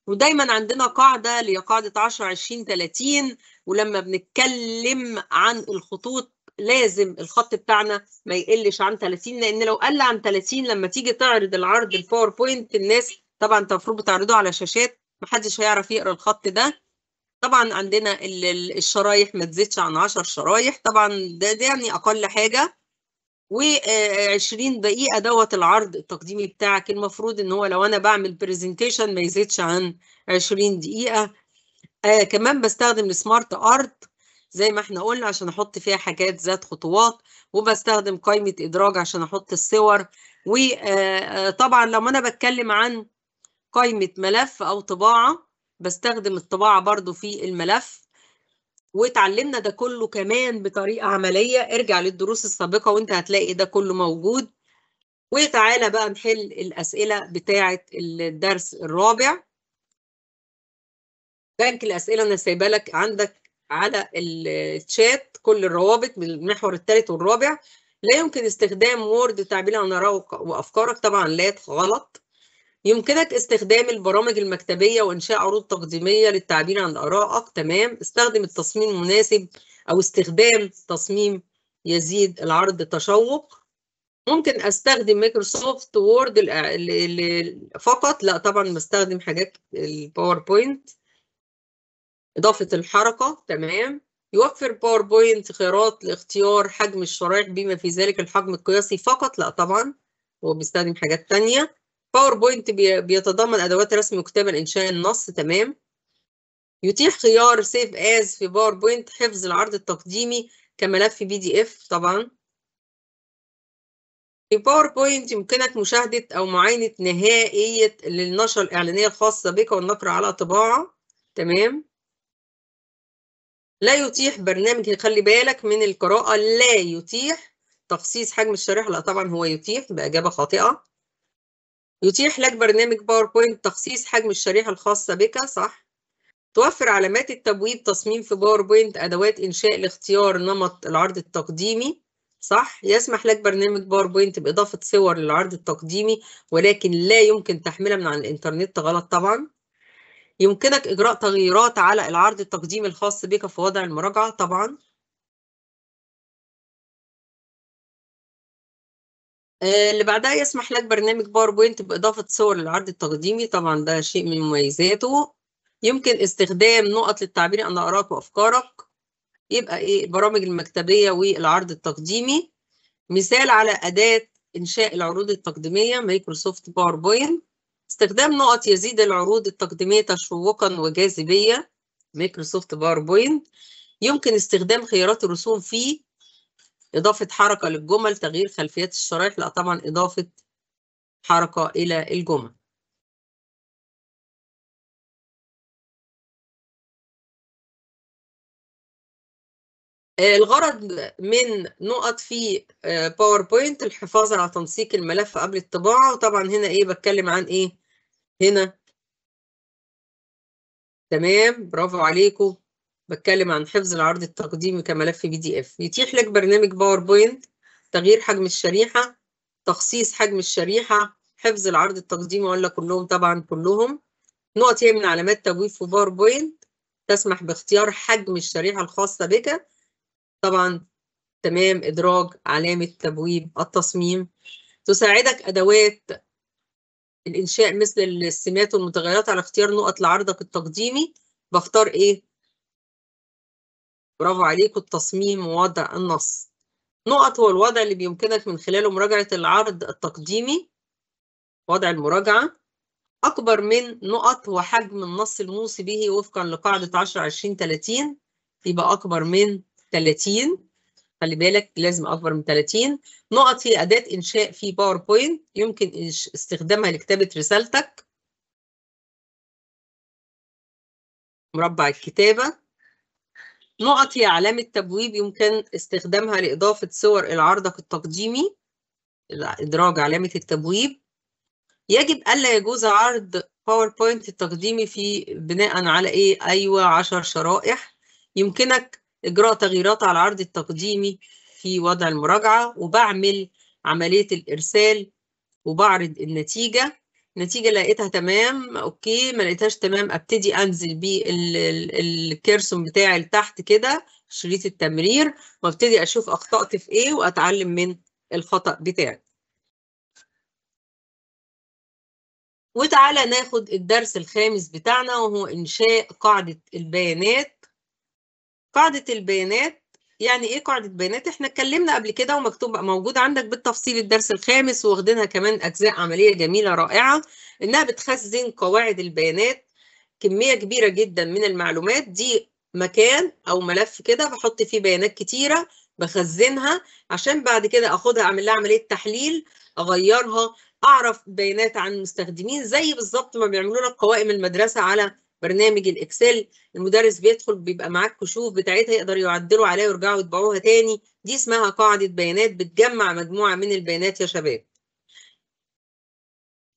ودايما عندنا قاعدة اللي هي قاعدة 10 20 30 ولما بنتكلم عن الخطوط لازم الخط بتاعنا ما يقلش عن 30 لان لو قل عن 30 لما تيجي تعرض العرض الباوربوينت الناس طبعا انت المفروض بتعرضه على شاشات محدش هيعرف يقرا الخط ده طبعا عندنا الشرايح ما تزيدش عن 10 شرايح طبعا ده, ده يعني اقل حاجه و20 دقيقه دوت العرض التقديمي بتاعك المفروض ان هو لو انا بعمل برزنتيشن ما يزيدش عن 20 دقيقه آه كمان بستخدم السمارت ارت زي ما احنا قلنا عشان احط فيها حاجات ذات خطوات وبستخدم قائمه ادراج عشان احط الصور وطبعا آه، آه، لو انا بتكلم عن قائمه ملف او طباعه بستخدم الطباعه برضو في الملف واتعلمنا ده كله كمان بطريقه عمليه ارجع للدروس السابقه وانت هتلاقي ده كله موجود وتعالى بقى نحل الاسئله بتاعه الدرس الرابع بنك الاسئله انا سايبه لك عندك على الشات كل الروابط من المحور الثالث والرابع لا يمكن استخدام وورد تعبير عن رأيك وأفكارك طبعا لا غلط يمكنك استخدام البرامج المكتبية وإنشاء عروض تقديمية للتعبير عن آرائك تمام استخدم التصميم المناسب أو استخدام تصميم يزيد العرض تشوق ممكن استخدم مايكروسوفت وورد فقط لا طبعا بستخدم حاجات الباوربوينت اضافه الحركه تمام يوفر باوربوينت خيارات لاختيار حجم الشرائح بما في ذلك الحجم القياسي فقط لا طبعا هو بيستخدم حاجات تانية باوربوينت بيتضمن ادوات رسم وكتابة انشاء النص تمام يتيح خيار سيف از في باوربوينت حفظ العرض التقديمي كملف بي دي اف طبعا في باوربوينت يمكنك مشاهدة أو معاينة نهائية للنشرة الإعلانية الخاصة بك والنقر على طباعة تمام لا يتيح برنامج خلي بالك من القراءة لا يتيح تخصيص حجم الشريحة لا طبعا هو يتيح بإجابة خاطئة يتيح لك برنامج باوربوينت تخصيص حجم الشريحة الخاصة بك صح؟ توفر علامات التبويب تصميم في باوربوينت أدوات إنشاء لاختيار نمط العرض التقديمي صح؟ يسمح لك برنامج باوربوينت بإضافة صور للعرض التقديمي ولكن لا يمكن تحميلها من على الإنترنت غلط طبعاً. يمكنك إجراء تغييرات على العرض التقديمي الخاص بك في وضع المراجعة طبعاً. آه، اللي بعدها يسمح لك برنامج باوربوينت بإضافة صور للعرض التقديمي طبعا ده شيء من مميزاته يمكن استخدام نقط للتعبير عن آرائك وأفكارك يبقى إيه البرامج المكتبية والعرض التقديمي مثال على أداة إنشاء العروض التقديمية مايكروسوفت باوربوينت استخدام نقط يزيد العروض التقديمية تشوقا وجاذبية مايكروسوفت باوربوينت يمكن استخدام خيارات الرسوم فيه إضافة حركة للجمل تغيير خلفيات الشرايح لا طبعا إضافة حركة إلى الجمل آه، الغرض من نقط في باوربوينت آه، الحفاظ على تنسيق الملف قبل الطباعة وطبعا هنا ايه بتكلم عن ايه هنا تمام برافو عليكم بتكلم عن حفظ العرض التقديمي كملف بي دي اف يتيح لك برنامج باوربوينت تغيير حجم الشريحه تخصيص حجم الشريحه حفظ العرض التقديمي ولا كلهم طبعا كلهم نقط هي من علامات تبويب في باوربوينت تسمح باختيار حجم الشريحه الخاصه بك طبعا تمام ادراج علامه تبويب التصميم تساعدك ادوات الانشاء مثل السمات والمتغيرات على اختيار نقط لعرضك التقديمي بختار ايه برافو عليكم التصميم ووضع النص نقط هو الوضع اللي بيمكنك من خلاله مراجعة العرض التقديمي وضع المراجعة أكبر من نقط وحجم النص الموصي به وفقا لقاعدة 10 20 30 يبقى أكبر من 30 خلي بالك لازم أكبر من 30 نقط هي أداة إنشاء في باوربوينت يمكن استخدامها لكتابة رسالتك مربع الكتابة نقط هي علامة تبويب يمكن استخدامها لإضافة صور العرضك التقديمي إدراج علامة التبويب يجب ألا يجوز عرض باوربوينت التقديمي في بناء على إيه؟ أيوة عشر شرائح يمكنك إجراء تغييرات على العرض التقديمي في وضع المراجعة وبعمل عملية الإرسال وبعرض النتيجة نتيجة لقيتها تمام اوكي ما لقيتهاش تمام ابتدي انزل بالكرسون بتاعي لتحت كده شريط التمرير وابتدي اشوف اخطأت في ايه واتعلم من الخطأ بتاعي وتعالى ناخد الدرس الخامس بتاعنا وهو إنشاء قاعدة البيانات قاعدة البيانات يعني ايه قاعده بيانات احنا اتكلمنا قبل كده ومكتوب موجود عندك بالتفصيل الدرس الخامس واخدينها كمان اجزاء عمليه جميله رائعه انها بتخزن قواعد البيانات كميه كبيره جدا من المعلومات دي مكان او ملف كده بحط فيه بيانات كتيره بخزنها عشان بعد كده اخدها اعمل لها عمليه تحليل اغيرها اعرف بيانات عن المستخدمين زي بالظبط ما بيعملوا لك قوائم المدرسه على برنامج الاكسل المدرس بيدخل بيبقى معاك كشوف بتاعتها يقدر يعدلوا عليها ويرجعوا يطبعوها تاني دي اسمها قاعده بيانات بتجمع مجموعه من البيانات يا شباب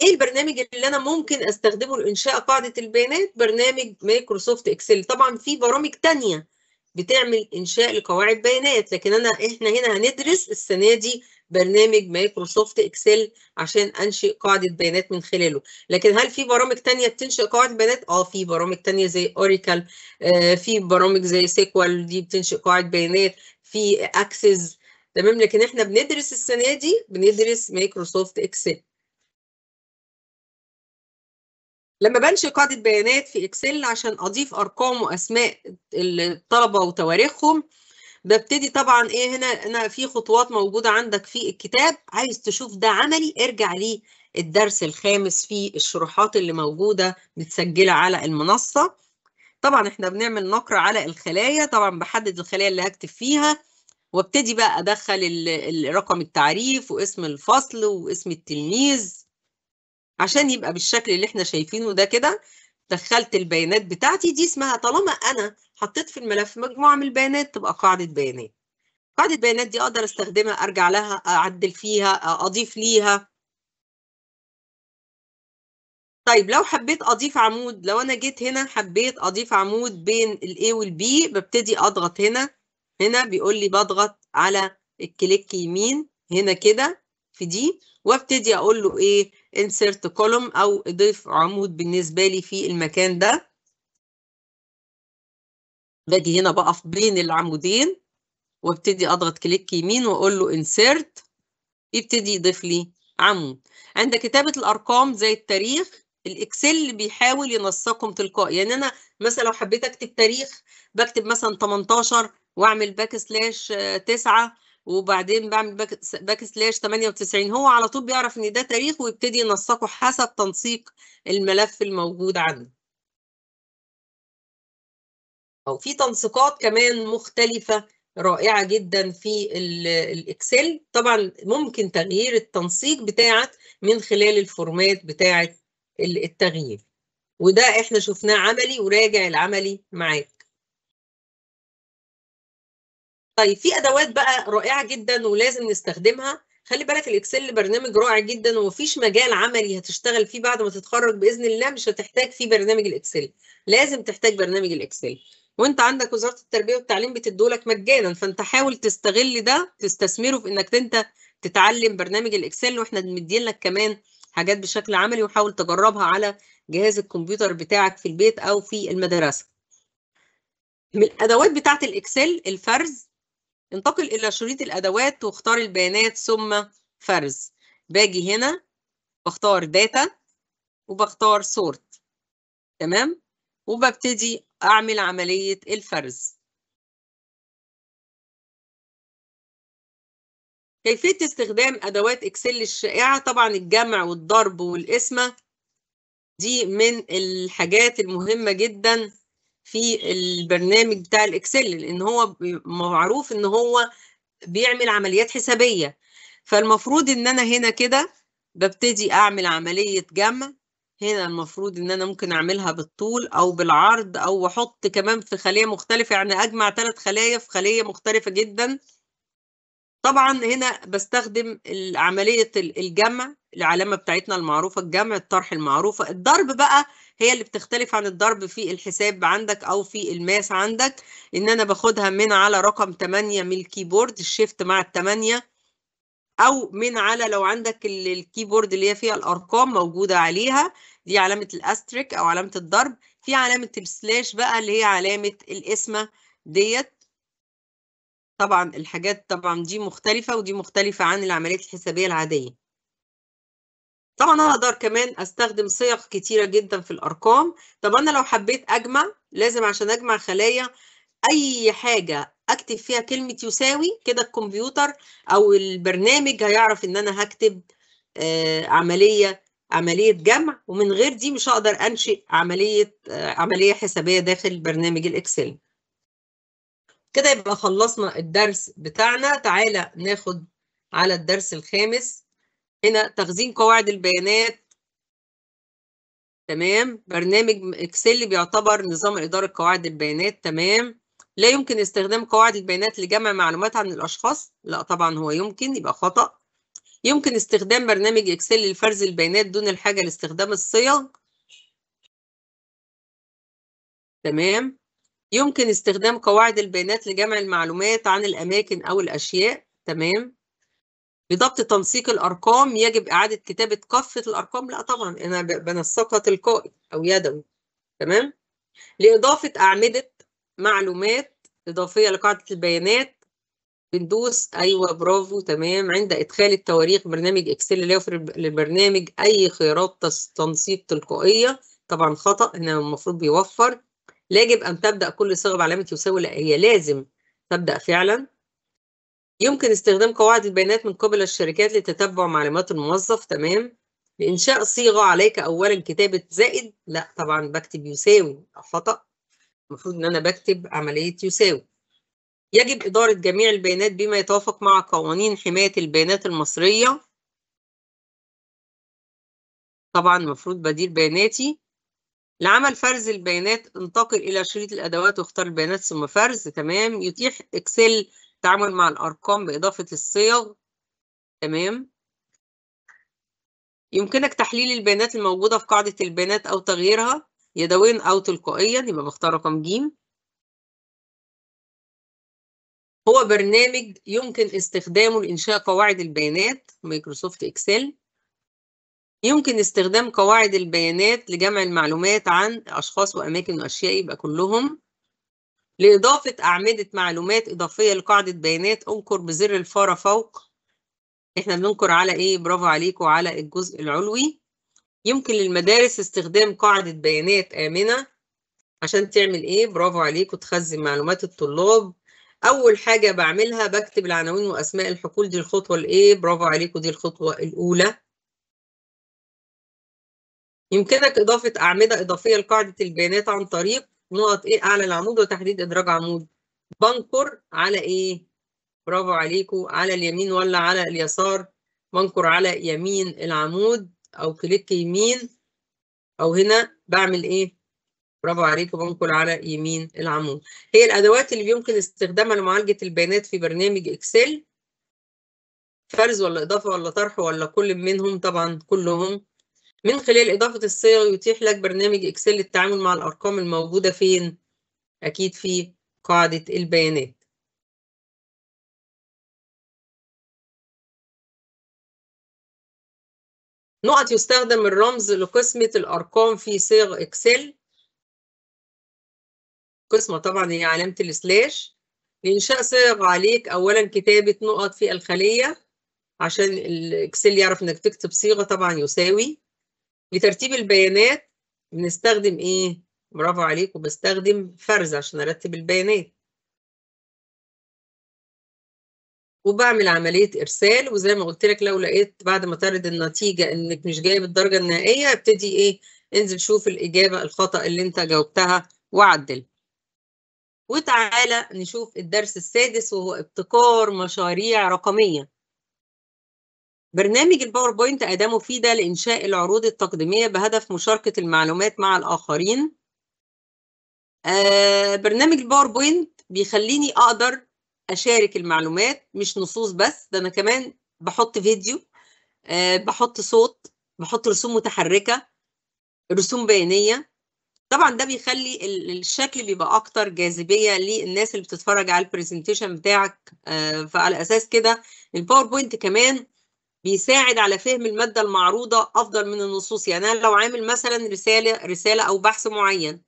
ايه البرنامج اللي انا ممكن استخدمه لانشاء قاعده البيانات برنامج مايكروسوفت اكسل طبعا في برامج تانية بتعمل انشاء لقواعد بيانات لكن انا احنا هنا هندرس السنه دي برنامج مايكروسوفت اكسل عشان انشئ قاعده بيانات من خلاله لكن هل في برامج تانية بتنشئ قاعده بيانات اه في برامج تانية زي اوريكل آه في برامج زي سيكوال دي بتنشئ قاعده بيانات في اكسس تمام لكن احنا بندرس السنه دي بندرس مايكروسوفت اكسل لما بنشئ قاعده بيانات في اكسل عشان اضيف ارقام واسماء الطلبه وتواريخهم ببتدي طبعا ايه هنا انا في خطوات موجوده عندك في الكتاب عايز تشوف ده عملي ارجع لي الدرس الخامس في الشروحات اللي موجوده متسجله على المنصه طبعا احنا بنعمل نقر على الخلايا طبعا بحدد الخلايا اللي هكتب فيها وابتدي بقى ادخل رقم التعريف واسم الفصل واسم التلميذ عشان يبقى بالشكل اللي احنا شايفينه ده كده دخلت البيانات بتاعتي دي اسمها طالما انا حطيت في الملف مجموعه من البيانات تبقى قاعده بيانات قاعده بيانات دي اقدر استخدمها ارجع لها اعدل فيها اضيف ليها طيب لو حبيت اضيف عمود لو انا جيت هنا حبيت اضيف عمود بين الاي والبي ببتدي اضغط هنا هنا بيقول لي بضغط على الكليك يمين هنا كده في دي وابتدي اقول له ايه insert column او اضيف عمود بالنسبه لي في المكان ده باجي هنا بقف بين العمودين وابتدي اضغط كليك يمين واقول له انسيرت يبتدي يضيف لي عمود عند كتابه الارقام زي التاريخ الاكسل بيحاول ينسقهم تلقائي يعني انا مثلا لو حبيت اكتب تاريخ بكتب مثلا 18 واعمل باك سلاش 9 وبعدين بعمل باك, باك سلاش 98 هو على طول بيعرف ان ده تاريخ ويبتدي ينسقه حسب تنسيق الملف الموجود عنده أو في تنسيقات كمان مختلفة رائعة جدا في الإكسل طبعا ممكن تغيير التنسيق بتاعك من خلال الفورمات بتاعة التغيير وده احنا شفناه عملي وراجع العملي معاك طيب في أدوات بقى رائعة جدا ولازم نستخدمها خلي بالك الاكسل برنامج رائع جدا ومفيش مجال عملي هتشتغل فيه بعد ما تتخرج باذن الله مش هتحتاج فيه برنامج الاكسل لازم تحتاج برنامج الاكسل وانت عندك وزاره التربيه والتعليم بتدولك مجانا فانت حاول تستغل ده تستثمره في انك انت تتعلم برنامج الاكسل واحنا مدين لك كمان حاجات بشكل عملي وحاول تجربها على جهاز الكمبيوتر بتاعك في البيت او في المدرسه من الادوات بتاعه الاكسل الفرز انتقل الى شريط الادوات واختار البيانات ثم فرز باجي هنا بختار داتا وبختار سورت تمام وببتدي أعمل عملية الفرز كيفية استخدام أدوات إكسل الشائعة طبعا الجمع والضرب والقسمة دي من الحاجات المهمة جدا في البرنامج بتاع الإكسل لأن هو معروف إن هو بيعمل عمليات حسابية فالمفروض إن أنا هنا كده ببتدي أعمل عملية جمع هنا المفروض ان انا ممكن اعملها بالطول او بالعرض او احط كمان في خليه مختلفه يعني اجمع ثلاث خلايا في خليه مختلفه جدا طبعا هنا بستخدم عمليه الجمع العلامه بتاعتنا المعروفه الجمع الطرح المعروفه الضرب بقى هي اللي بتختلف عن الضرب في الحساب عندك او في الماس عندك ان انا باخدها من على رقم 8 من الكيبورد الشيفت مع ال 8 او من على لو عندك الكيبورد اللي هي فيها الارقام موجوده عليها دي علامه الاستريك او علامه الضرب في علامه السلاش بقى اللي هي علامه القسمه ديت طبعا الحاجات طبعا دي مختلفه ودي مختلفه عن العمليات الحسابيه العاديه طبعا انا اقدر كمان استخدم صيغ كتيره جدا في الارقام طب انا لو حبيت اجمع لازم عشان اجمع خلايا اي حاجه اكتب فيها كلمه يساوي كده الكمبيوتر او البرنامج هيعرف ان انا هكتب آه، عمليه عمليه جمع ومن غير دي مش هقدر انشئ عمليه آه، عمليه حسابيه داخل برنامج الاكسل كده يبقى خلصنا الدرس بتاعنا تعالى ناخد على الدرس الخامس هنا تخزين قواعد البيانات تمام برنامج اكسل بيعتبر نظام اداره قواعد البيانات تمام لا يمكن استخدام قواعد البيانات لجمع معلومات عن الأشخاص لا طبعا هو يمكن يبقى خطأ يمكن استخدام برنامج إكسل لفرز البيانات دون الحاجة لاستخدام الصيغ تمام يمكن استخدام قواعد البيانات لجمع المعلومات عن الأماكن أو الأشياء تمام بضبط تنسيق الأرقام يجب إعادة كتابة كافة الأرقام لا طبعا أنا بنسقها تلقائي أو يدوي تمام لإضافة أعمدة معلومات إضافية لقاعدة البيانات بندوس أيوة برافو تمام عند إدخال التواريخ برنامج إكسل لا يوفر للبرنامج أي خيارات تنسيق تلقائية طبعا خطأ هنا المفروض بيوفر لا يجب أن تبدأ كل صيغة بعلامة يساوي لا هي لازم تبدأ فعلا يمكن استخدام قواعد البيانات من قبل الشركات لتتبع معلومات الموظف تمام لإنشاء صيغة عليك أولا كتابة زائد لا طبعا بكتب يساوي خطأ المفروض ان انا بكتب عمليه يساوي يجب اداره جميع البيانات بما يتوافق مع قوانين حمايه البيانات المصريه طبعا المفروض بديل بياناتي لعمل فرز البيانات انتقل الى شريط الادوات واختار البيانات ثم فرز تمام يتيح اكسل التعامل مع الارقام باضافه الصيغ تمام يمكنك تحليل البيانات الموجوده في قاعده البيانات او تغييرها يدويا أو تلقائيا يبقى بختار رقم ج هو برنامج يمكن استخدامه لإنشاء قواعد البيانات مايكروسوفت إكسل يمكن استخدام قواعد البيانات لجمع المعلومات عن أشخاص وأماكن وأشياء يبقى كلهم لإضافة أعمدة معلومات إضافية لقاعدة بيانات أنكر بزر الفارة فوق إحنا بننكر على إيه برافو عليكم على الجزء العلوي يمكن للمدارس استخدام قاعدة بيانات آمنة عشان تعمل إيه؟ برافو عليك وتخزن معلومات الطلاب أول حاجة بعملها بكتب العناوين وأسماء الحقول دي الخطوة الإيه؟ برافو عليك ودي الخطوة الأولى يمكنك إضافة أعمدة إضافية لقاعدة البيانات عن طريق نقط إيه أعلى العمود وتحديد إدراج عمود بنكر على إيه؟ برافو عليكم على اليمين ولا على اليسار بنكر على يمين العمود او كليك يمين او هنا بعمل ايه برافو عليك بنقل على يمين العمود هي الادوات اللي يمكن استخدامها لمعالجه البيانات في برنامج اكسل فرز ولا اضافه ولا طرح ولا كل منهم طبعا كلهم من خلال اضافه الصيغ يتيح لك برنامج اكسل التعامل مع الارقام الموجوده فين اكيد في قاعده البيانات نقط يستخدم الرمز لقسمة الأرقام في صيغ إكسل قسمة طبعا هي علامة السلاش لإنشاء صيغ عليك أولا كتابة نقط في الخلية عشان الإكسل يعرف إنك تكتب صيغة طبعا يساوي لترتيب البيانات بنستخدم إيه؟ برافو عليك بستخدم فرز عشان أرتب البيانات وبعمل عمليه ارسال وزي ما قلت لك لو لقيت بعد ما تعرض النتيجه انك مش جايب الدرجه النهائيه ابتدي ايه انزل شوف الاجابه الخطا اللي انت جاوبتها وعدل وتعالى نشوف الدرس السادس وهو ابتكار مشاريع رقميه برنامج الباوربوينت أداة مفيدة لإنشاء العروض التقديمية بهدف مشاركة المعلومات مع الآخرين. آه برنامج الباوربوينت بيخليني أقدر اشارك المعلومات مش نصوص بس ده انا كمان بحط فيديو آه، بحط صوت بحط رسوم متحركه رسوم بيانيه طبعا ده بيخلي الشكل بيبقى اكتر جاذبيه للناس اللي بتتفرج على البرزنتيشن بتاعك آه، فعلى اساس كده الباوربوينت كمان بيساعد على فهم الماده المعروضه افضل من النصوص يعني انا لو عامل مثلا رساله رساله او بحث معين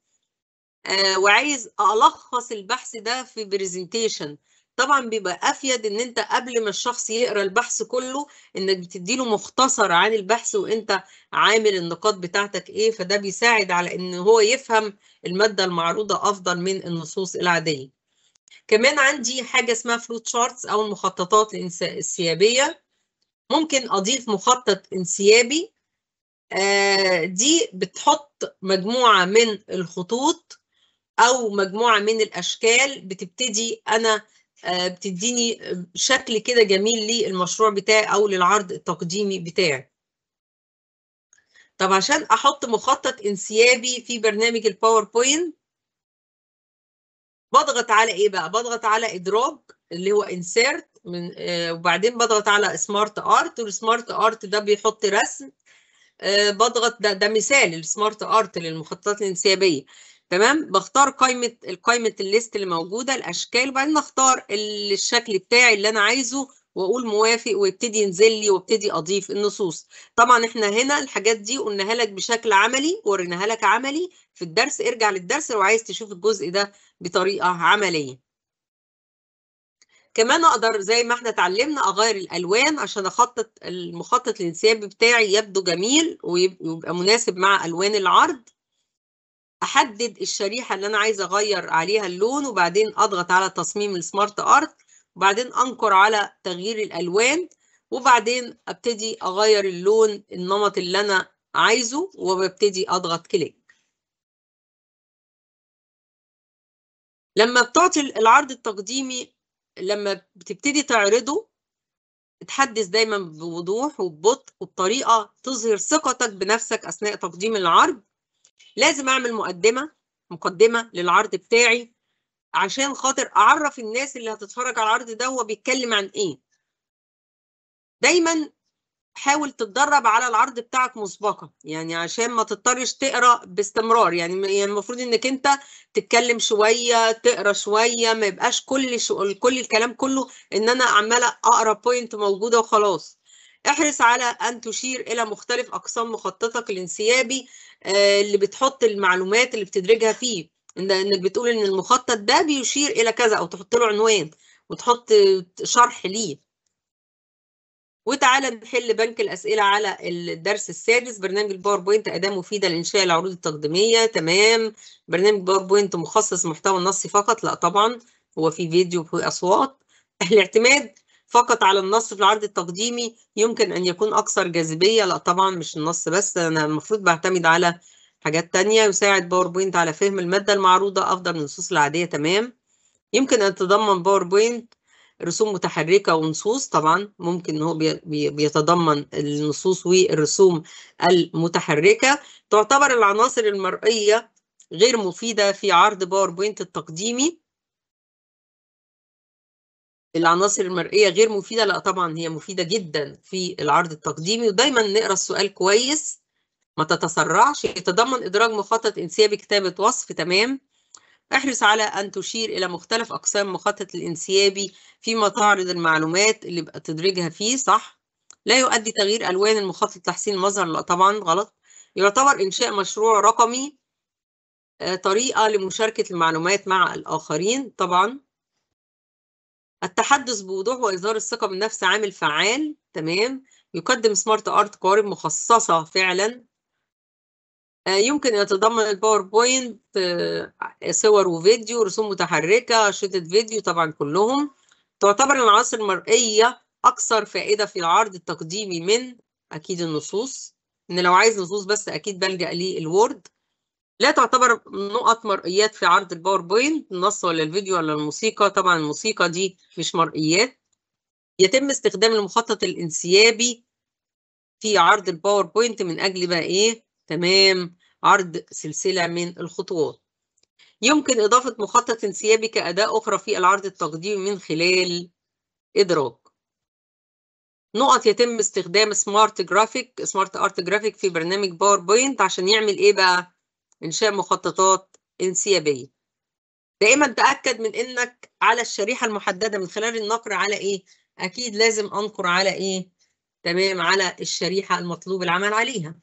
آه، وعايز الخص البحث ده في برزنتيشن طبعا بيبقى افيد ان انت قبل ما الشخص يقرا البحث كله انك بتديله مختصر عن البحث وانت عامل النقاط بتاعتك ايه فده بيساعد على ان هو يفهم الماده المعروضه افضل من النصوص العاديه كمان عندي حاجه اسمها فلوت شارتس او المخططات الانسيابيه ممكن اضيف مخطط انسيابي آه، دي بتحط مجموعه من الخطوط او مجموعه من الاشكال بتبتدي انا آه، بتديني آه، شكل كده جميل للمشروع بتاعي او للعرض التقديمي بتاعي طب عشان احط مخطط انسيابي في برنامج الباوربوينت بضغط على ايه بقى بضغط على ادراج اللي هو انسيرت من آه وبعدين بضغط على سمارت ارت والسمارت ارت ده بيحط رسم آه بضغط ده ده مثال السمارت ارت للمخططات الانسيابيه تمام بختار قائمه القائمه الليست اللي موجوده الاشكال وبعدين اختار الشكل بتاعي اللي انا عايزه واقول موافق ويبتدي ينزل لي وابتدي اضيف النصوص طبعا احنا هنا الحاجات دي قلناها لك بشكل عملي وريناها لك عملي في الدرس ارجع للدرس لو عايز تشوف الجزء ده بطريقه عمليه كمان اقدر زي ما احنا اتعلمنا اغير الالوان عشان اخطط المخطط الانسيابي بتاعي يبدو جميل ويبقى مناسب مع الوان العرض احدد الشريحه اللي انا عايزه اغير عليها اللون وبعدين اضغط على تصميم السمارت ارت وبعدين انقر على تغيير الالوان وبعدين ابتدي اغير اللون النمط اللي انا عايزه وببتدي اضغط كليك لما بتعطي العرض التقديمي لما بتبتدي تعرضه تحدث دايما بوضوح وببطء وبطريقه تظهر ثقتك بنفسك اثناء تقديم العرض لازم اعمل مقدمه مقدمه للعرض بتاعي عشان خاطر اعرف الناس اللي هتتفرج على العرض ده هو بيتكلم عن ايه دايما حاول تتدرب على العرض بتاعك مسبقا يعني عشان ما تضطرش تقرا باستمرار يعني, يعني المفروض انك انت تتكلم شويه تقرا شويه ما يبقاش كل شو... كل الكلام كله ان انا عماله اقرا بوينت موجوده وخلاص احرص على أن تشير إلى مختلف أقسام مخططك الانسيابي آه، اللي بتحط المعلومات اللي بتدرجها فيه انك بتقول ان المخطط ده بيشير الى كذا او تحط له عنوان وتحط شرح ليه وتعالى نحل بنك الاسئله على الدرس السادس برنامج الباوربوينت اداه مفيده لانشاء العروض التقديميه تمام برنامج باوربوينت مخصص محتوى نصي فقط لا طبعا هو في فيديو وفي اصوات الاعتماد فقط على النص في العرض التقديمي يمكن أن يكون أكثر جاذبية لا طبعا مش النص بس أنا المفروض بعتمد على حاجات تانية يساعد باوربوينت على فهم المادة المعروضة أفضل من النصوص العادية تمام يمكن أن تتضمن باوربوينت رسوم متحركة ونصوص طبعا ممكن هو بيتضمن النصوص والرسوم المتحركة تعتبر العناصر المرئية غير مفيدة في عرض باوربوينت التقديمي العناصر المرئيه غير مفيده لا طبعا هي مفيده جدا في العرض التقديمي ودايما نقرا السؤال كويس ما تتسرعش يتضمن ادراج مخطط انسيابي كتابه وصف تمام احرص على ان تشير الى مختلف اقسام مخطط الانسيابي فيما تعرض المعلومات اللي بقى تدرجها فيه صح لا يؤدي تغيير الوان المخطط لتحسين المظهر لا طبعا غلط يعتبر انشاء مشروع رقمي آه، طريقه لمشاركه المعلومات مع الاخرين طبعا التحدث بوضوح وإظهار الثقة بالنفس عامل فعال تمام يقدم سمارت ارت قوارب مخصصة فعلا آه، يمكن يتضمن الباوربوينت آه، صور وفيديو رسوم متحركة أشرطة فيديو طبعا كلهم تعتبر العناصر المرئية أكثر فائدة في العرض التقديمي من أكيد النصوص إن لو عايز نصوص بس أكيد بلجأ للوورد لا تعتبر نقط مرئيات في عرض الباوربوينت النص ولا الفيديو ولا الموسيقى طبعا الموسيقى دي مش مرئيات يتم استخدام المخطط الانسيابي في عرض الباوربوينت من اجل بقى ايه تمام عرض سلسله من الخطوات يمكن اضافه مخطط انسيابي كاداه اخرى في العرض التقديمي من خلال ادراك نقط يتم استخدام سمارت جرافيك سمارت ارت جرافيك في برنامج باوربوينت عشان يعمل ايه بقى إنشاء مخططات انسيابية دائما تأكد من إنك على الشريحة المحددة من خلال النقر على إيه؟ أكيد لازم أنقر على إيه؟ تمام على الشريحة المطلوب العمل عليها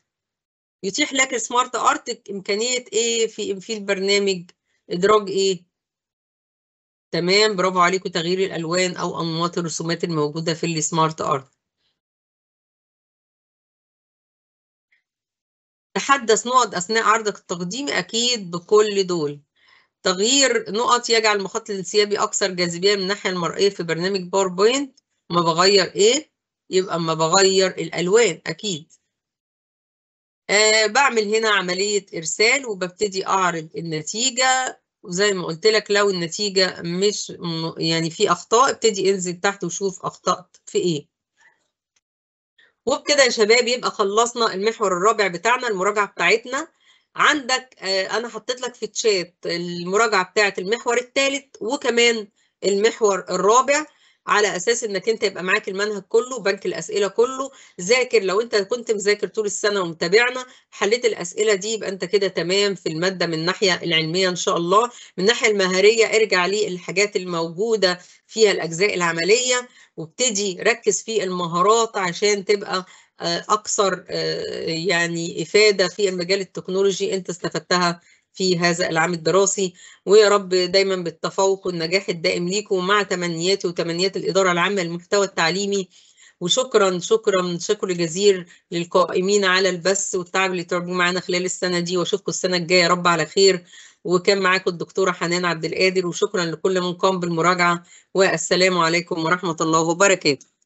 يتيح لك سمارت أرتك امكانيه ايه في في البرنامج ادراج ايه تمام برافو عليكم تغيير الالوان او انماط الرسومات الموجوده في السمارت ارت تحدث نقط أثناء عرضك التقديمي أكيد بكل دول تغيير نقط يجعل المخطط الانسيابي أكثر جاذبية من الناحية المرئية في برنامج باوربوينت ما بغير إيه؟ يبقى ما بغير الألوان أكيد أه بعمل هنا عملية إرسال وببتدي أعرض النتيجة وزي ما قلت لك لو النتيجة مش يعني في أخطاء ابتدي انزل تحت وشوف أخطأت في إيه وبكده يا شباب يبقى خلصنا المحور الرابع بتاعنا المراجعة بتاعتنا عندك آه، أنا حطيت لك في الشات المراجعة بتاعت المحور الثالث وكمان المحور الرابع على اساس انك انت يبقى معاك المنهج كله بنك الاسئله كله ذاكر لو انت كنت مذاكر طول السنه ومتابعنا حليت الاسئله دي يبقى انت كده تمام في الماده من الناحيه العلميه ان شاء الله من الناحيه المهاريه ارجع للحاجات الموجوده فيها الاجزاء العمليه وابتدي ركز في المهارات عشان تبقى آه، اكثر آه، يعني افاده في المجال التكنولوجي انت استفدتها في هذا العام الدراسي ويا رب دايما بالتفوق والنجاح الدائم ليكم مع تمنياتي وتمنيات الإدارة العامة للمحتوى التعليمي وشكرا شكرا شكر جزيل للقائمين على البث والتعب اللي تعبوه معانا خلال السنه دي واشوفكم السنه الجايه يا رب على خير وكان معاكم الدكتوره حنان عبد القادر وشكرا لكل من قام بالمراجعه والسلام عليكم ورحمه الله وبركاته